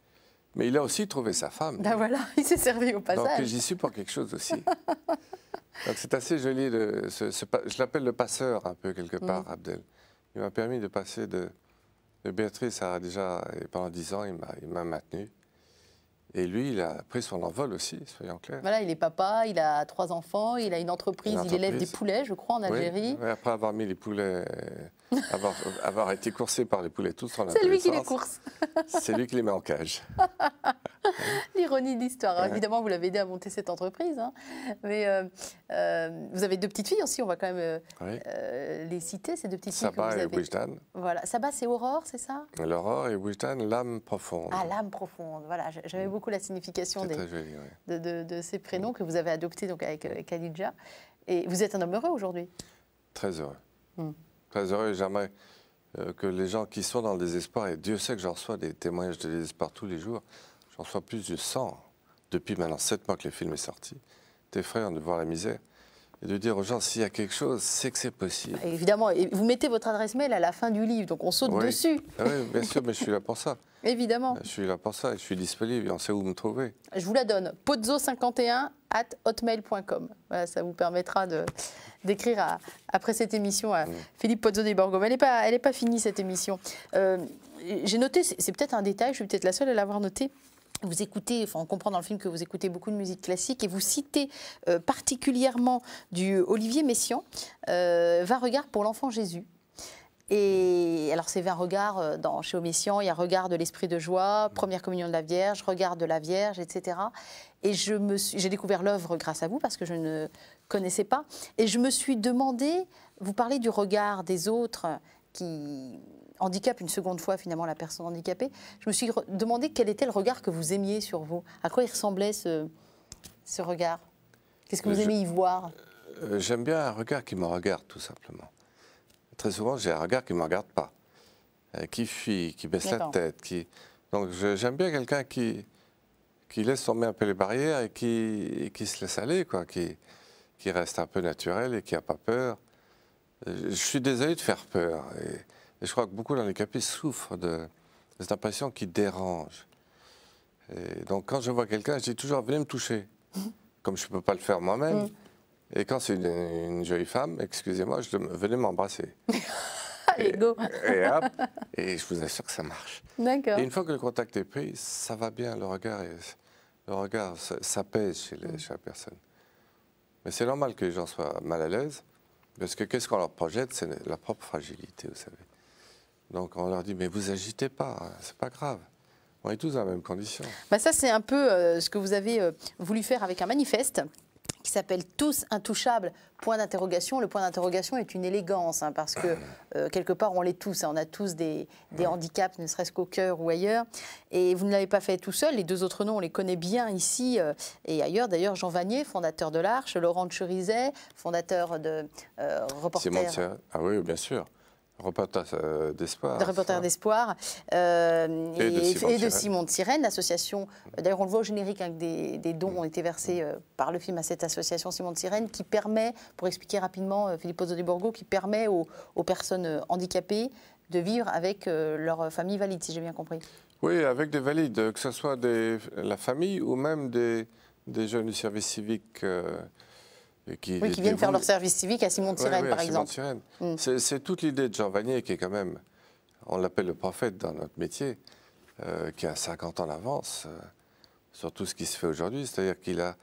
Mais il a aussi trouvé sa femme. Ben voilà, il s'est servi au passage. Donc j'y suis pour quelque chose aussi. Donc c'est assez joli. je l'appelle le passeur un peu quelque part, mm. Abdel. Il m'a permis de passer de, de Béatrice à déjà, et pendant dix ans, il m'a maintenu. Et lui, il a pris son envol aussi, soyons clairs. Voilà, il est papa, il a trois enfants, il a une entreprise, il élève des poulets, je crois, en Algérie. après avoir mis les poulets, avoir, été coursé par les poulets tous en C'est lui qui les course. C'est lui qui les met en cage. L'ironie de l'histoire. Évidemment, vous l'avez aidé à monter cette entreprise. Hein. Mais euh, euh, vous avez deux petites filles aussi, on va quand même euh, les citer, ces deux petites filles. Saba et avez. Voilà. c'est Aurore, c'est ça L'Aurore et Wistan, l'âme profonde. Ah, l'âme profonde. Voilà, j'avais mm. beaucoup la signification de, ces prénoms mm. que vous avez adoptés donc, avec, mm. kalidja. Et vous êtes un homme heureux aujourd'hui Très heureux. Très heureux et jamais que les gens qui sont dans le désespoir, et Dieu sait que j'en reçois des témoignages de désespoir tous les jours, soit plus de 100, depuis maintenant sept mois que le film est sorti, tes frères de voir la misère et de dire aux gens s'il y a quelque chose, c'est que c'est possible. Évidemment, et vous mettez votre adresse mail à la fin du livre, donc on saute dessus. Ah oui, bien sûr, mais je suis là pour ça. Évidemment. Je suis là pour ça, et je suis disponible, et on sait où me trouver. Je vous la donne, pozzo51 at hotmail.com. ça vous permettra d'écrire après cette émission à mm. Philippe Pozzo des Borgo. Mais elle n'est pas, elle pas finie, cette émission. Euh, j'ai noté, c'est peut-être un détail, je suis peut-être la seule à l'avoir noté, vous écoutez, enfin on comprend dans le film que vous écoutez beaucoup de musique classique et vous citez euh, particulièrement du Olivier Messiaen, euh, 20 regards pour l'enfant Jésus. Et alors c'est 20 regards euh, dans, chez Messian il y a regard de l'esprit de joie, première communion de la Vierge, regard de la Vierge, etc. Et je me j'ai découvert l'œuvre grâce à vous parce que je ne connaissais pas. Et je me suis demandé, vous parlez du regard des autres qui Handicap une seconde fois finalement la personne handicapée, je me suis demandé quel était le regard que vous aimiez sur vous. À quoi il ressemblait ce, regard Qu'est-ce que vous euh, aimez y voir euh, J'aime bien un regard qui me regarde tout simplement. Très souvent, j'ai un regard qui ne me regarde pas, euh, qui fuit, qui baisse la tête. Qui... Donc j'aime bien quelqu'un qui, qui laisse tomber un peu les barrières et qui, qui se laisse aller, quoi, qui, reste un peu naturel et qui n'a pas peur. Je suis désolé de faire peur. Et et je crois que beaucoup d'handicapés souffrent de, cette impression qui dérange. Et donc quand je vois quelqu'un, je dis toujours venez me toucher, comme je ne peux pas le faire moi-même. Mm. Et quand c'est une, jolie femme, excusez-moi, je venez m'embrasser. et, et, hop, et je vous assure que ça marche. Et une fois que le contact est pris, ça va bien, le regard, le regard ça, pèse chez, mm. chez la personne. Mais c'est normal que les gens soient mal à l'aise, parce que qu'est-ce qu'on leur projette C'est la propre fragilité, vous savez. Donc on leur dit, mais vous agitez pas, c'est pas grave. On est tous dans la même condition. Bah ça, c'est un peu euh, ce que vous avez euh, voulu faire avec un manifeste qui s'appelle Tous intouchables, point d'interrogation. Le point d'interrogation est une élégance, hein, parce que euh, quelque part, on l'est tous. Hein, on a tous des, handicaps, ne serait-ce qu'au cœur ou ailleurs. Et vous ne l'avez pas fait tout seul. Les deux autres noms, on les connaît bien ici et ailleurs. D'ailleurs, Jean Vanier, fondateur de l'Arche, Laurent Cherizet, fondateur de euh, Reporters. Ah oui, bien sûr. Reporter euh, d'espoir. De d'espoir. Euh, et, de Simon de Sirène, l'association. D'ailleurs, on le voit au générique, hein, des, dons ont été versés mm. euh, par le film à cette association Simon de Sirène, qui permet, pour expliquer rapidement, Philippe de Borgo, qui permet aux, personnes handicapées de vivre avec leur famille valide, si j'ai bien compris. Oui, avec des valides, que ce soit des, la famille ou même des, des jeunes du service civique. Qui, oui, qui viennent faire leur service civique à Simon de par exemple. Mm. C'est toute l'idée de Jean Vanier qui est quand même, on l'appelle le prophète dans notre métier, euh, qui a 50 ans d'avance euh, sur tout ce qui se fait aujourd'hui. C'est-à-dire qu'il a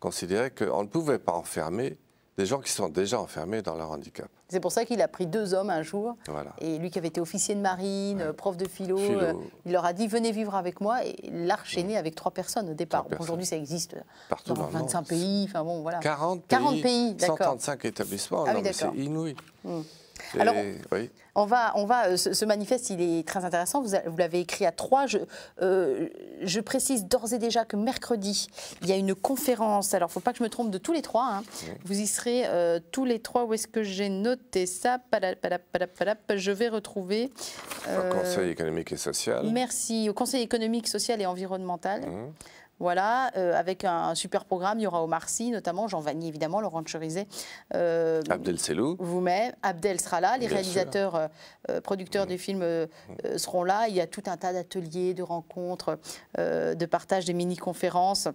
considéré qu'on ne pouvait pas enfermer des gens qui sont déjà enfermés dans leur handicap. C'est pour ça qu'il a pris deux hommes un jour. Et lui qui avait été officier de marine, prof de philo, euh, il leur a dit venez vivre avec moi et l'a enchaîné mmh. née avec trois personnes au départ. Aujourd'hui, ça existe euh, Partout dans, 25 pays. Enfin bon, voilà. 40, 40 pays, 135 établissements. Ah c'est inouï. Mmh. Alors, on va, on va, euh, ce, manifeste, il est très intéressant. Vous, l'avez écrit à trois. Je, euh, je précise d'ores et déjà que mercredi, il y a une conférence. Alors, faut pas que je me trompe de tous les trois. Hein. Vous y serez euh, tous les trois. Où est-ce que j'ai noté ça Je vais retrouver. au Conseil économique et social. Merci. Au Conseil économique, social et environnemental. Mmh. Voilà, euh, avec un, super programme, il y aura Omar Sy notamment, Jean Vanier évidemment, Laurent Cherizet. Euh, Abdel Selou. Vous-même, Abdel sera là, les réalisateurs, euh, producteurs mmh. des films seront là. Il y a tout un tas d'ateliers, de rencontres, de partage des mini-conférences.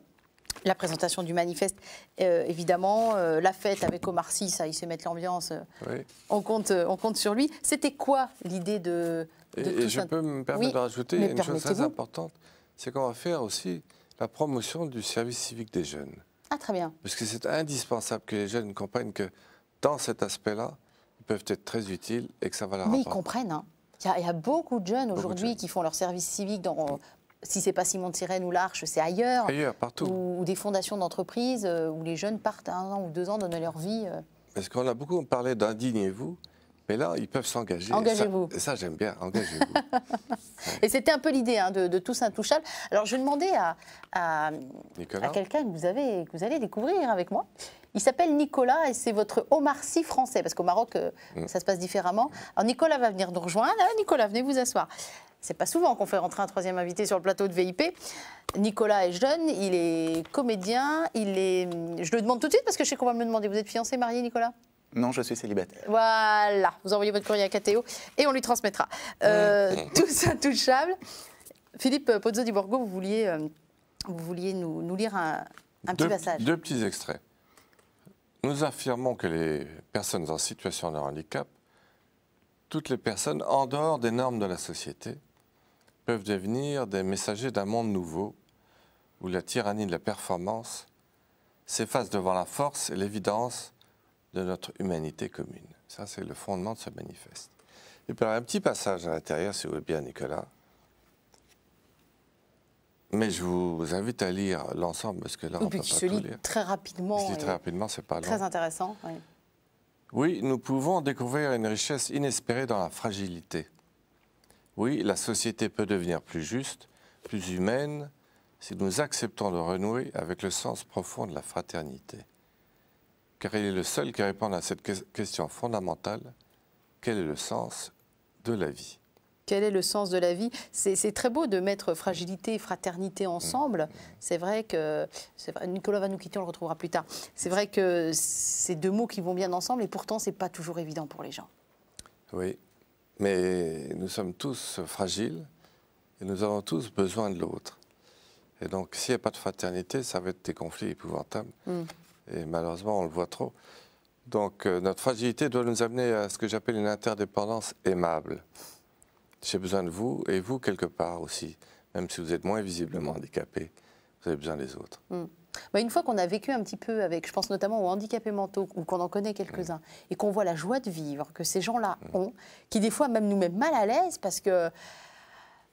La présentation du manifeste, évidemment, la fête avec Omar Sy, ça, il sait mettre l'ambiance. On compte, on compte sur lui. C'était quoi l'idée de, et, et je peux me permettre de rajouter une chose très importante, c'est qu'on va faire aussi la promotion du service civique des jeunes. Ah, très bien. Parce que c'est indispensable que les jeunes comprennent que dans cet aspect-là, ils peuvent être très utiles et que ça va leur Mais ils comprennent. Hein. Il, y a, beaucoup de jeunes aujourd'hui qui font leur service civique dans. Euh, si c'est pas Simon de ou l'Arche, c'est ailleurs. Ailleurs, partout. Ou, des fondations d'entreprises euh, où les jeunes partent un an ou deux ans, donnent leur vie. Euh. Parce qu'on a beaucoup parlé d'indignez-vous. Mais là, ils peuvent s'engager. Engagez-vous. Ça, j'aime bien, engagez-vous. Et c'était un peu l'idée hein, de, de, Tous Intouchables. Alors, je vais à, à, à quelqu'un que, vous avez, que vous allez découvrir avec moi. Il s'appelle Nicolas et c'est votre Omar Sy français, parce qu'au Maroc, euh, mm. ça se passe différemment. Alors, Nicolas va venir nous rejoindre. Euh, Nicolas, venez vous asseoir. C'est pas souvent qu'on fait rentrer un troisième invité sur le plateau de VIP. Nicolas est jeune, il est comédien, il est. Je le demande tout de suite parce que je sais qu'on va me demander. Vous êtes fiancé, marié, Nicolas non, je suis célibataire. Voilà, vous envoyez votre courrier à catéo et on lui transmettra. Euh, Tous intouchables. Philippe Pozzo di Borgo, vous vouliez, euh, vous vouliez nous, lire un, petit passage. Deux petits extraits. Nous affirmons que les personnes en situation de handicap, toutes les personnes en dehors des normes de la société, peuvent devenir des messagers d'un monde nouveau où la tyrannie de la performance s'efface devant la force et l'évidence de notre humanité commune. Ça, c'est le fondement de ce manifeste. Et puis, un petit passage à l'intérieur, si vous voulez bien, Nicolas. Mais je vous invite à lire l'ensemble, parce que là, on peut pas se tout lire. très rapidement. très euh, rapidement, c'est pas Très intéressant, Oui, nous pouvons découvrir une richesse inespérée dans la fragilité. Oui, la société peut devenir plus juste, plus humaine, si nous acceptons de renouer avec le sens profond de la fraternité car il est le seul qui répond à cette question fondamentale, quel est le sens de la vie quel est le sens de la vie. C'est très beau de mettre fragilité et fraternité mmh. ensemble. Mmh. C'est vrai que Nicolas va nous quitter, on le retrouvera plus tard. C'est vrai que ces deux mots qui vont bien ensemble et pourtant c'est pas toujours évident pour les gens. Oui, mais nous sommes tous fragiles et nous avons tous besoin de l'autre. Et donc s'il n'y a pas de fraternité, ça va être des conflits épouvantables. Mmh. Et malheureusement, on le voit trop. Donc euh, notre fragilité doit nous amener à ce que j'appelle une interdépendance aimable. J'ai besoin de vous et vous quelque part aussi, même si vous êtes moins visiblement handicapé, vous avez besoin des autres. Hmm. Bah, une fois qu'on a vécu un petit peu avec, je pense notamment aux handicapés mentaux, ou qu'on en connaît quelques-uns, et qu'on voit la joie de vivre que ces gens-là hmm. ont, qui des fois même nous met mal à l'aise parce que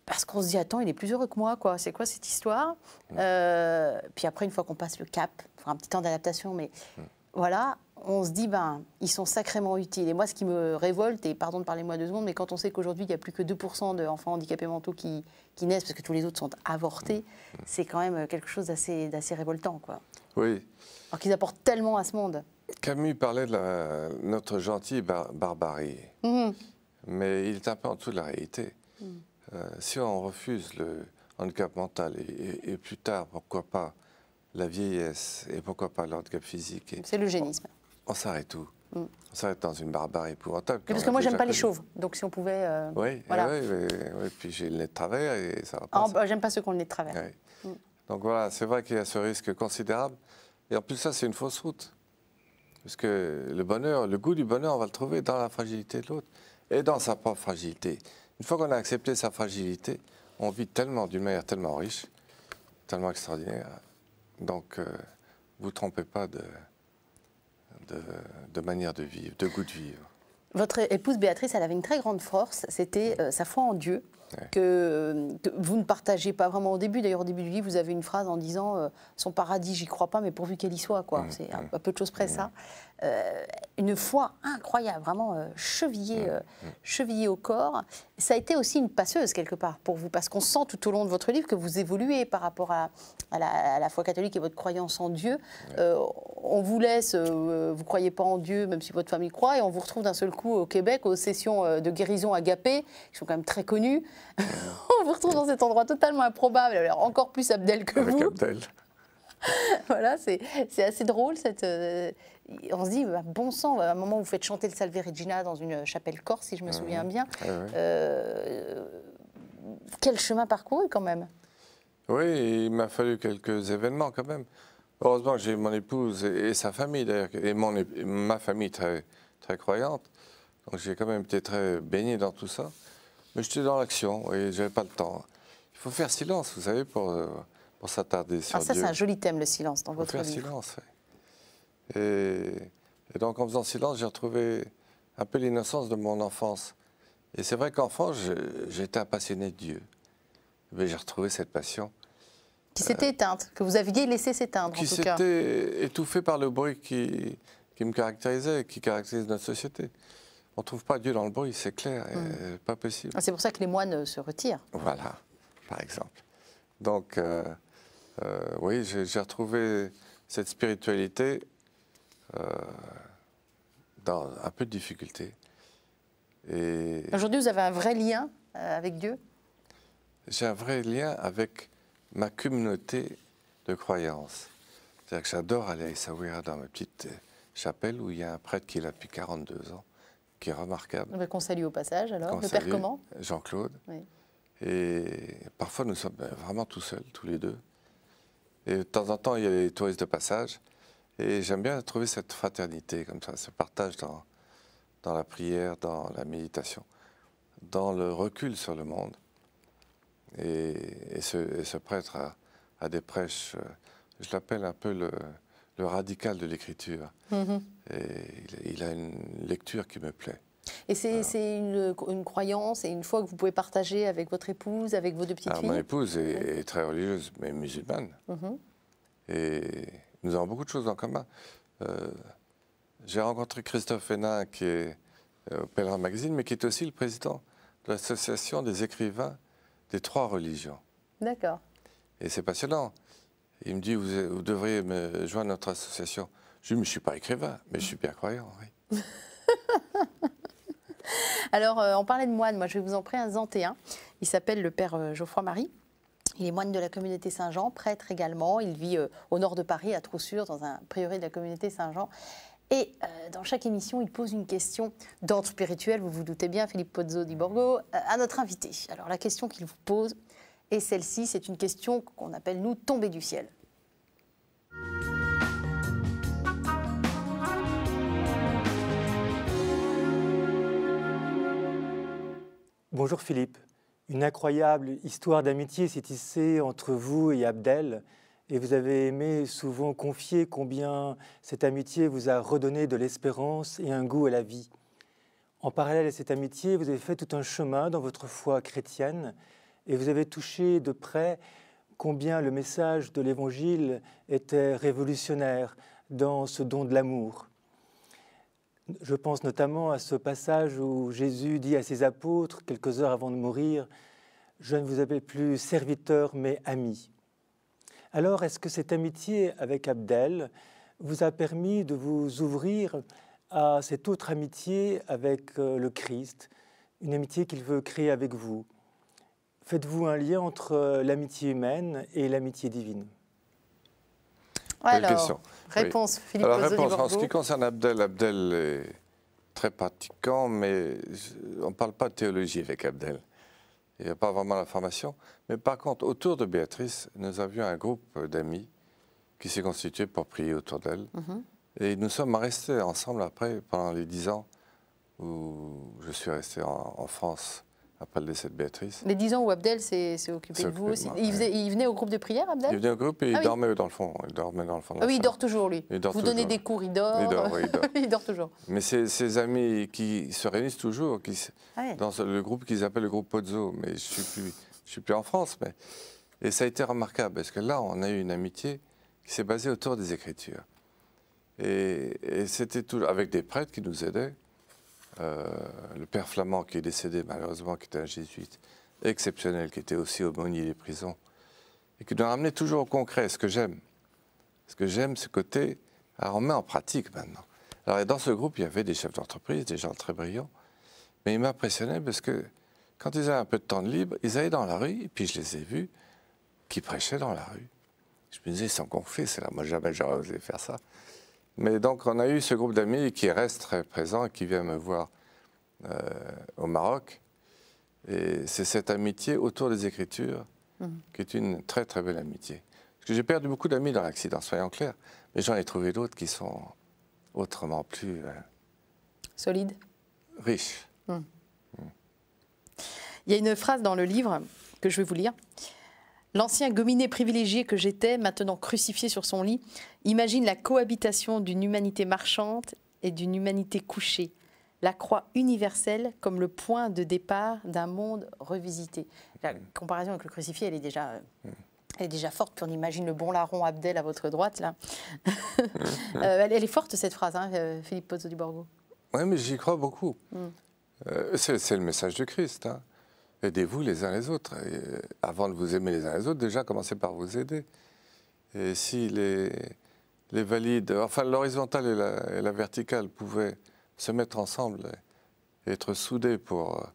parce qu'on se dit attends il est plus heureux que moi quoi c'est quoi cette histoire hmm. euh, puis après une fois qu'on passe le cap un petit temps d'adaptation, mais hmm. voilà, on se dit, ben, ils sont sacrément utiles. Et moi, ce qui me révolte, et pardon de parler moi deux secondes, mais quand on sait qu'aujourd'hui, il n'y a plus que 2% d'enfants handicapés mentaux qui, naissent, parce que tous les autres sont avortés, hmm. Hmm. c'est quand même quelque chose d'assez révoltant, quoi. Oui. Alors qu'ils apportent tellement à ce monde. Camus parlait de notre gentille barbarie, mhm. mais il est un peu en dessous de la réalité. Euh, si on refuse le handicap mental, et plus tard, pourquoi pas, la vieillesse et pourquoi pas l'handicap physique. C'est l'eugénisme. On, on s'arrête tout. Mm. On s'arrête dans une barbarie épouvantable. Parce que moi, j'aime pas les chauves. Donc si on pouvait. Euh, oui, oui, puis j'ai le nez de travers et ça va pas. Ah, bah, j'aime pas ceux qui ont le nez de travers. Mm. Donc voilà, c'est vrai qu'il y a ce risque considérable. Et en plus, ça, c'est une fausse route. Parce que le bonheur, le goût du bonheur, on va le trouver dans la fragilité de l'autre et dans sa propre fragilité. Une fois qu'on a accepté sa fragilité, on vit tellement d'une manière tellement riche, tellement extraordinaire. Donc, euh, vous trompez pas de, de, manière de vivre, de goût de vivre. Votre épouse Béatrice, elle avait une très grande force, c'était euh, sa foi en Dieu que, vous ne partagez pas vraiment au début. D'ailleurs, au début du livre, vous avez une phrase en disant euh, Son paradis, j'y crois pas, mais pourvu qu'elle y soit. quoi. Mmh, C'est mmh. un peu de choses près mmh. ça. Euh, une foi incroyable, vraiment euh, chevillée, chevillée au corps. Ça a été aussi une passeuse, quelque part, pour vous, parce qu'on sent tout au long de votre livre que vous évoluez par rapport à, la, foi catholique et votre croyance en Dieu. on vous laisse, vous croyez pas en Dieu, même si votre famille croit, et on vous retrouve d'un seul coup au Québec, aux sessions de guérison agapées, qui sont quand même très connues, on vous retrouve dans cet endroit totalement improbable, alors encore plus Abdel que vous. voilà, c'est assez drôle. Cette, euh, on se dit, bah, bon sang, bah, à un moment, vous faites chanter le Salve Regina dans une chapelle corse, si je me mhm. souviens bien. Ah euh, quel chemin parcouru, quand même Oui, il m'a fallu quelques événements, quand même. Heureusement, j'ai mon épouse et, sa famille, d'ailleurs, et, ma famille très, très croyante. Donc, j'ai quand même été très baigné dans tout ça. Mais j'étais dans l'action et j'avais pas le temps. Il faut faire silence, vous savez, pour, euh, pour s'attarder sur ah, ça, c'est un joli thème, le silence, dans votre livre. Il faire silence, oui. et, donc, en faisant silence, j'ai retrouvé un peu l'innocence de mon enfance. Et c'est vrai qu'enfant, j'étais un passionné de Dieu. Mais j'ai retrouvé cette passion. Qui s'était euh, éteinte, que vous aviez laissé s'éteindre, en tout cas. Qui s'était étouffée par le bruit qui, qui me caractérisait, qui caractérise notre société. On ne trouve pas Dieu dans le bruit, c'est clair, mm. pas possible. Ah, c'est pour ça que les moines euh, se retirent. Voilà, par exemple. Donc, euh, euh, oui, j'ai retrouvé cette spiritualité dans un peu de difficulté. Et... Aujourd'hui, vous avez un vrai lien avec Dieu J'ai un vrai lien avec ma communauté de croyances. C'est-à-dire que j'adore aller à Issaouira, dans ma petite chapelle où il y a un prêtre qui là depuis 42 ans qui est remarquable. Qu'on salue au passage alors. le père comment Jean-Claude. Et parfois nous sommes ben, vraiment tout seuls, tous les deux. Et de temps en temps, il y a des touristes de passage. Et j'aime bien trouver cette fraternité comme ça, ce partage dans, dans la prière, dans la méditation, dans le recul sur le monde. Et, ce, prêtre a, a, des prêches, euh, je l'appelle un peu le, le radical de l'écriture. Mhm. Et il a une lecture qui me plaît. Et c'est une, croyance et une foi que vous pouvez partager avec votre épouse, avec vos deux petites filles Mon épouse est, très religieuse, mais musulmane. Mhm. Et nous avons beaucoup de choses en commun. Euh, j'ai rencontré Christophe Hénin, qui est euh, au Pèlerin Magazine, mais qui est aussi le président de l'association des écrivains des trois religions. D'accord. Et c'est passionnant. Il me dit, vous, devriez me joindre à notre association. Je lui dis, je ne suis pas écrivain, mais je suis bien croyant, oui. Alors, euh, on parlait de moines. Moi, je vais vous en présenter un. Il s'appelle le père euh, Geoffroy-Marie. Il est moine de la communauté Saint-Jean, prêtre également. Il vit euh, au nord de Paris, à Troussure, dans un prieuré de la communauté Saint-Jean. Et dans chaque émission, il pose une question d'ordre spirituel, vous vous doutez bien, Philippe Pozzo di Borgo, à notre invité. Alors, la question qu'il vous pose, et celle-ci, c'est une question qu'on appelle, nous, Tomber du ciel. Bonjour Philippe. Une incroyable histoire d'amitié s'est tissée entre vous et Abdel, et vous avez aimé souvent confier combien cette amitié vous a redonné de l'espérance et un goût à la vie. En parallèle à cette amitié, vous avez fait tout un chemin dans votre foi chrétienne et vous avez touché de près combien le message de l'Évangile était révolutionnaire dans ce don de l'amour. Je pense notamment à ce passage où Jésus dit à ses apôtres, quelques heures avant de mourir, Je ne vous appelle plus serviteur, mais ami. Alors, est-ce que cette amitié avec Abdel vous a permis de vous ouvrir à cette autre amitié avec euh, le Christ, une amitié qu'il veut créer avec vous Faites-vous un lien entre euh, l'amitié humaine et l'amitié divine Alors, Réponse, Philippe Alors, réponse. En ce qui concerne Abdel, Abdel est très pratiquant, mais on ne parle pas de théologie avec Abdel. Il n'y a pas vraiment la formation. Mais par contre, autour de Béatrice, nous avions un groupe d'amis qui s'est constitué pour prier autour d'elle. Mhm. Et nous sommes restés ensemble après, pendant les dix ans où je suis resté en France après le décès de Béatrice. Les dix ans où Abdel s'est occupé de vous aussi. il, venait au groupe de prière, Abdel Il venait au groupe et ah il dormait dans le fond. Il dans le fond. ah, oui, il dort toujours, lui. vous donnez des cours, il dort. Il dort, oui, il dort. toujours. Mais ces amis qui se réunissent toujours, ah dans le groupe qu'ils appellent le groupe Pozzo, mais je ne suis, plus, suis plus en France. Mais... Et ça a été remarquable, parce que là, on a eu une amitié qui s'est basée autour des Écritures. Et, et c'était tout, avec des prêtres qui nous aidaient. Euh, le père flamand qui est décédé malheureusement, qui était un jésuite exceptionnel, qui était aussi aumônier des prisons, et qui doit ramener toujours au concret ce que j'aime. Ce que j'aime, ce côté, alors on met en pratique maintenant. Alors, et dans ce groupe, il y avait des chefs d'entreprise, des gens très brillants, mais ils m'impressionnaient parce que quand ils avaient un peu de temps de libre, ils allaient dans la rue, et puis je les ai vus qui prêchaient dans la rue. Je me disais, ils sont gonflés, c'est là, moi jamais j'aurais osé faire ça. Mais donc on a eu ce groupe d'amis qui reste très présent, qui vient me voir euh, au Maroc. Et c'est cette amitié autour des Écritures mhm. qui est une très très belle amitié. Parce que j'ai perdu beaucoup d'amis dans l'accident, soyons clairs. Mais j'en ai trouvé d'autres qui sont autrement plus... Euh, Solides Riches. Mhm. Mhm. Il y a une phrase dans le livre que je vais vous lire. L'ancien gominé privilégié que j'étais, maintenant crucifié sur son lit, imagine la cohabitation d'une humanité marchande et d'une humanité couchée, la croix universelle comme le point de départ d'un monde revisité. La mm. comparaison avec le crucifié, elle est déjà... Mm. est déjà forte, puis on imagine le bon larron Abdel à votre droite, là. Mm. Euh, elle, est forte, cette phrase, hein, euh, Philippe Pozzo du Borgo. Oui, mais j'y crois beaucoup. Euh, c'est le message du Christ. Hein aidez-vous les uns les autres. avant de vous aimer les uns les autres, déjà commencez par vous aider. Et si les, les valides, enfin l'horizontale et, la, verticale pouvaient se mettre ensemble et être soudés pour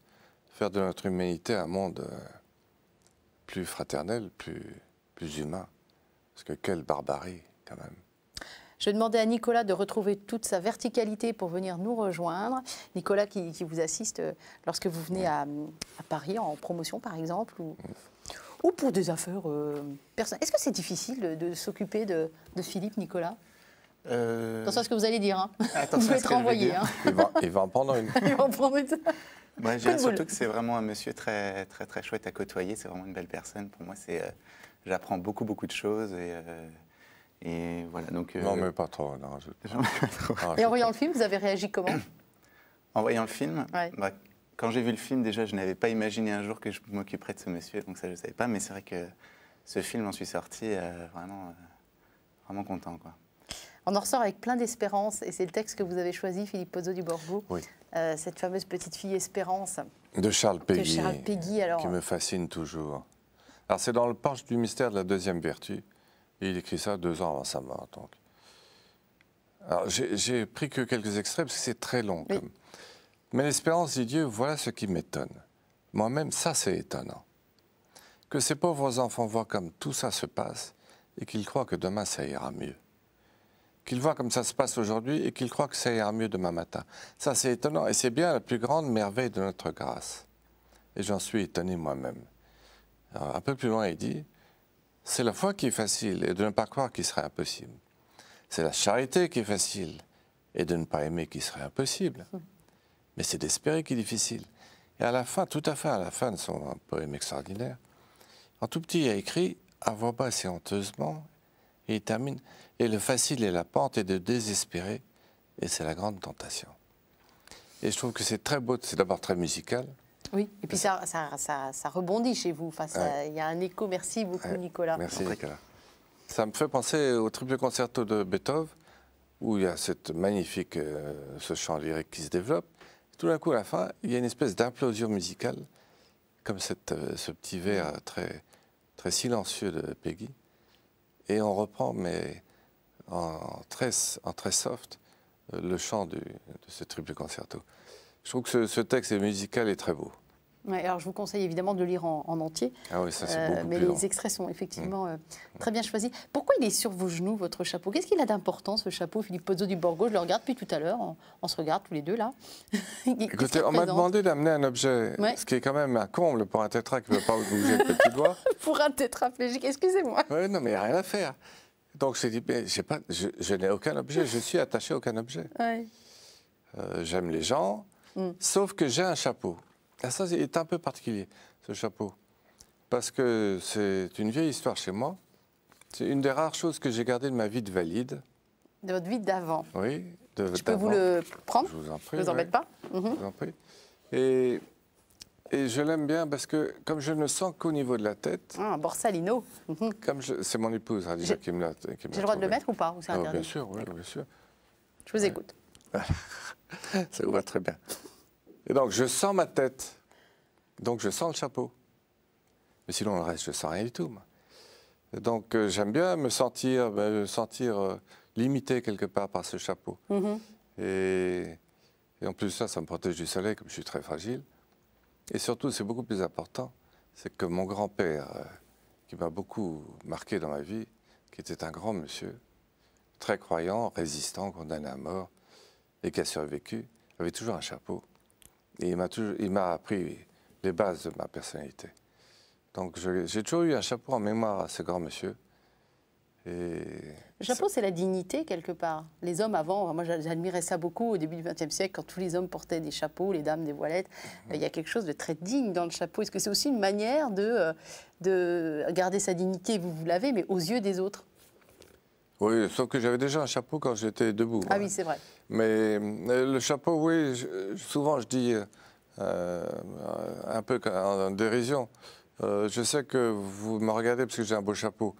faire de notre humanité un monde plus fraternel, plus, plus humain, parce que quelle barbarie quand même. Je demander à Nicolas de retrouver toute sa verticalité pour venir nous rejoindre. Nicolas qui, vous assiste euh, lorsque vous venez à, Paris en promotion, par exemple, ou, pour des affaires euh, personnelles. Est-ce que c'est difficile de, s'occuper de, Philippe, Nicolas euh, Attention à ce que vous allez dire. Hein. vous être hein. Il, va, en prendre une. il va en prendre une. Moi, je surtout que c'est vraiment un monsieur très, très, très chouette à côtoyer. C'est vraiment une belle personne. Pour moi, c'est, j'apprends beaucoup, beaucoup de choses. Et, et voilà, donc, euh, non, mais pas trop. Non, je... Ah, et en voyant le film, vous avez réagi comment En voyant le film bah, Quand j'ai vu le film, déjà, je n'avais pas imaginé un jour que je m'occuperais de ce monsieur, donc ça, je ne savais pas. Mais c'est vrai que ce film, j'en suis sorti euh, vraiment, euh, vraiment content. Quoi. On en ressort avec plein d'espérance, et c'est le texte que vous avez choisi, Philippe Pozzo du Borgo, oui. cette fameuse petite fille Espérance. De Charles De Charles alors... qui me fascine toujours. Alors c'est dans le parche du mystère de la deuxième vertu, il écrit ça deux ans avant sa mort. Donc. Alors, j'ai pris que quelques extraits parce que c'est très long. Mais l'espérance dit Dieu, voilà ce qui m'étonne. Moi-même, ça, c'est étonnant. Que ces pauvres enfants voient comme tout ça se passe et qu'ils croient que demain, ça ira mieux. Qu'ils voient comme ça se passe aujourd'hui et qu'ils croient que ça ira mieux demain matin. Ça, c'est étonnant et c'est bien la plus grande merveille de notre grâce. Et j'en suis étonné moi-même. Un peu plus loin, il dit c'est la foi qui est facile et de ne pas croire qu'il serait impossible. C'est la charité qui est facile et de ne pas aimer qui serait impossible. Mais c'est d'espérer qui est difficile. Et à la fin, tout à fait à la fin de son poème extraordinaire, en tout petit, il a écrit à voix basse et honteusement, et il termine Et le facile est la pente et de désespérer, et c'est la grande tentation. Et je trouve que c'est très beau, c'est d'abord très musical, oui, et puis ça, ça, ça, rebondit chez vous. Il y a un écho. Merci beaucoup, Nicolas. Merci, Nicolas. Ça me fait penser au triple concerto de Beethoven, où il y a cette magnifique, euh, ce chant lyrique qui se développe. Tout d'un coup, à la fin, il y a une espèce d'implosion musicale, comme euh, ce petit vers très, très silencieux de Peggy. Et on reprend, mais en, très, en très soft, euh, le chant de ce triple concerto. Je trouve que ce, texte est musical est très beau. alors je vous conseille évidemment de lire en, entier. Ah oui, ça c'est euh, Mais les extraits sont effectivement mmh. euh, très bien choisis. Pourquoi il est sur vos genoux, votre chapeau Qu'est-ce qu'il a d'important, ce chapeau Philippe Pozzo du Borgo, je le regarde depuis tout à l'heure. On, se regarde tous les deux là. Écoutez, on m'a demandé d'amener un objet, ce qui est quand même un comble pour un tétra qui ne peut pas bouger le petit doigt. pour un tétraplégique, excusez-moi. Oui, non, mais il n'y a rien à faire. Donc je dit, pas, je, n'ai aucun objet, je suis attaché à aucun objet. Euh, j'aime les gens, Sauf que j'ai un chapeau. Ah, ça, c'est un peu particulier, ce chapeau. Parce que c'est une vieille histoire chez moi. C'est une des rares choses que j'ai gardées de ma vie de valide. De votre vie d'avant Oui. De, Je peux vous le prendre Je vous en prie. Ne vous embête pas Je mhm. vous en prie. Et et je l'aime bien parce que, comme je ne sens qu'au niveau de la tête. Ah, un borsalino. Mhm. comme c'est mon épouse hein, qui me l'a. J'ai le droit de le mettre ou pas ah, Bien sûr, oui, bien sûr. Je vous écoute. Ça vous va très bien. Et donc, je sens ma tête. Donc, je sens le chapeau. Mais sinon, le reste, je sens rien du tout. Donc, euh, j'aime bien me sentir, ben, me sentir euh, limité quelque part par ce chapeau. Mhm. et, en plus, ça, ça me protège du soleil, comme je suis très fragile. Et surtout, c'est beaucoup plus important, c'est que mon grand-père, euh, qui m'a beaucoup marqué dans ma vie, qui était un grand monsieur, très croyant, résistant, condamné à mort, et qui a survécu, avait toujours un chapeau. Et il m'a, appris les bases de ma personnalité. Donc j'ai toujours eu un chapeau en mémoire à ce grand monsieur. Et le chapeau, c'est la dignité quelque part. Les hommes avant, moi j'admirais ça beaucoup au début du XXe siècle, quand tous les hommes portaient des chapeaux, les dames des voilettes. Mhm. Il y a quelque chose de très digne dans le chapeau. Est-ce que c'est aussi une manière de, euh, de garder sa dignité Vous vous l'avez, mais aux yeux des autres oui, sauf que j'avais déjà un chapeau quand j'étais debout. Ah oui, c'est vrai. Mais euh, le chapeau, oui, souvent je dis euh, un peu en, dérision. Euh, je sais que vous me regardez parce que j'ai un beau chapeau.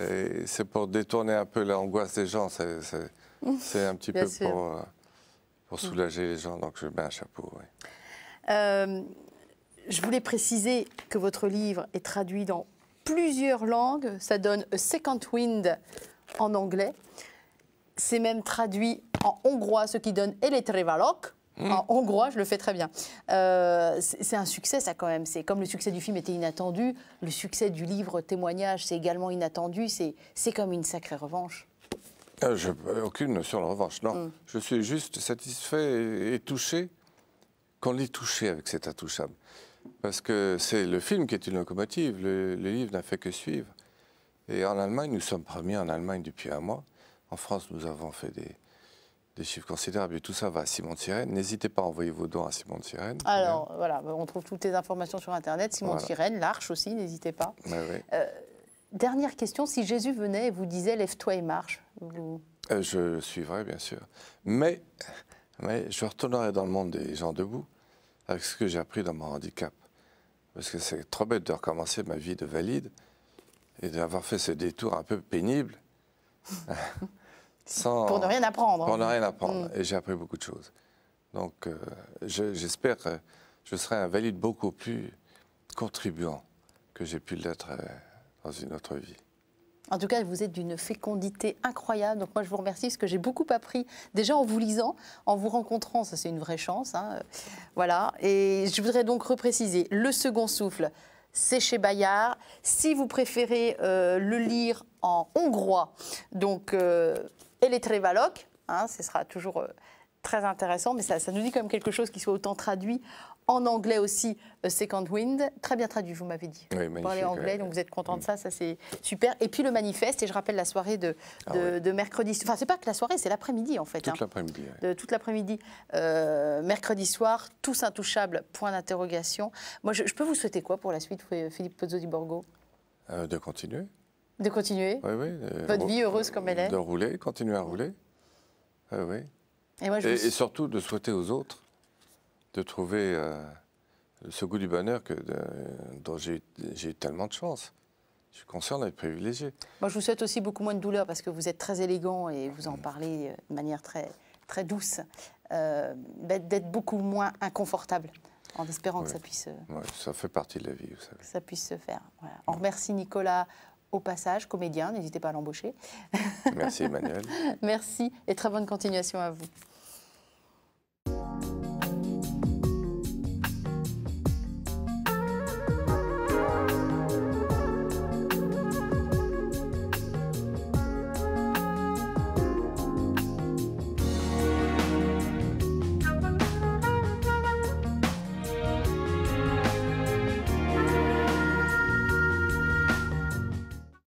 Et c'est pour détourner un peu l'angoisse des gens. C'est un petit peu pour, soulager les gens. Donc je mets un chapeau, oui. je voulais préciser que votre livre est traduit dans plusieurs langues. Ça donne A Second Wind en anglais. C'est même traduit en hongrois, ce qui donne et Mmh. En hongrois, je le fais très bien. Euh, c'est un succès, ça, quand même. C'est comme le succès du film était inattendu, le succès du livre témoignage, c'est également inattendu. C'est comme une sacrée revanche. Ah, aucune sur la revanche, non. Hmm. Je suis juste satisfait et, touché qu'on l'ait touché avec cet intouchable. Parce que c'est le film qui est une locomotive, le livre n'a fait que suivre. Et en Allemagne, nous sommes premiers en Allemagne depuis un mois. En France, nous avons fait des, chiffres considérables et tout ça va à Simon de N'hésitez pas à envoyer vos dons à Simon de Sirène. Alors voilà, on trouve toutes les informations sur Internet. Simon Sirène, l'Arche aussi, n'hésitez pas. Euh, dernière question, si Jésus venait et vous disait lève-toi et marche, vous... Euh, je suivrais bien sûr. Mais, mais je retournerai dans le monde des gens debout avec ce que j'ai appris dans mon handicap. Parce que c'est trop bête de recommencer ma vie de valide et d'avoir fait ce détour un peu pénible. sans, pour ne rien apprendre. Pour ne hein. rien apprendre. Mm. Et j'ai appris beaucoup de choses. Donc euh, j'espère je, euh, que je serai un valide beaucoup plus contribuant que j'ai pu l'être euh, dans une autre vie. En tout cas, vous êtes d'une fécondité incroyable. Donc moi, je vous remercie parce que j'ai beaucoup appris déjà en vous lisant, en vous rencontrant. Ça, c'est une vraie chance. Hein. Voilà. Et je voudrais donc repréciser le second souffle c'est chez Bayard. Si vous préférez euh, le lire en hongrois, donc euh, très hein, ce sera toujours euh, très intéressant, mais ça, ça, nous dit quand même quelque chose qui soit autant traduit en anglais aussi, Second Wind. Très bien traduit, vous m'avez dit. Oui, vous parlez anglais, donc vous êtes content de mm. ça, ça c'est super. Et puis le manifeste, et je rappelle la soirée de, ah de, mercredi. Enfin, c'est pas que la soirée, c'est l'après-midi en fait. Toute hein. l'après-midi. Toute l'après-midi. Euh, mercredi soir, tous intouchables, point d'interrogation. Moi, je, peux vous souhaiter quoi pour la suite, Philippe Pozzo di Borgo euh, De continuer. De continuer Oui, oui. Votre vie heureuse comme elle est De rouler, continuer à rouler. oui. Et, et surtout de souhaiter aux autres de trouver euh, ce goût du bonheur que, dont j'ai eu tellement de chance. Je suis conscient d'être privilégié. Moi, je vous souhaite aussi beaucoup moins de douleur parce que vous êtes très élégant et vous en mm. parlez euh, de manière très, très douce. Euh, bah, d'être beaucoup moins inconfortable en espérant que ça puisse. Oui, ça fait partie de la vie, vous savez. Que ça puisse se faire. Voilà. On remercie Nicolas au passage, comédien, n'hésitez pas à l'embaucher. Merci Emmanuel. Merci et très bonne continuation à vous.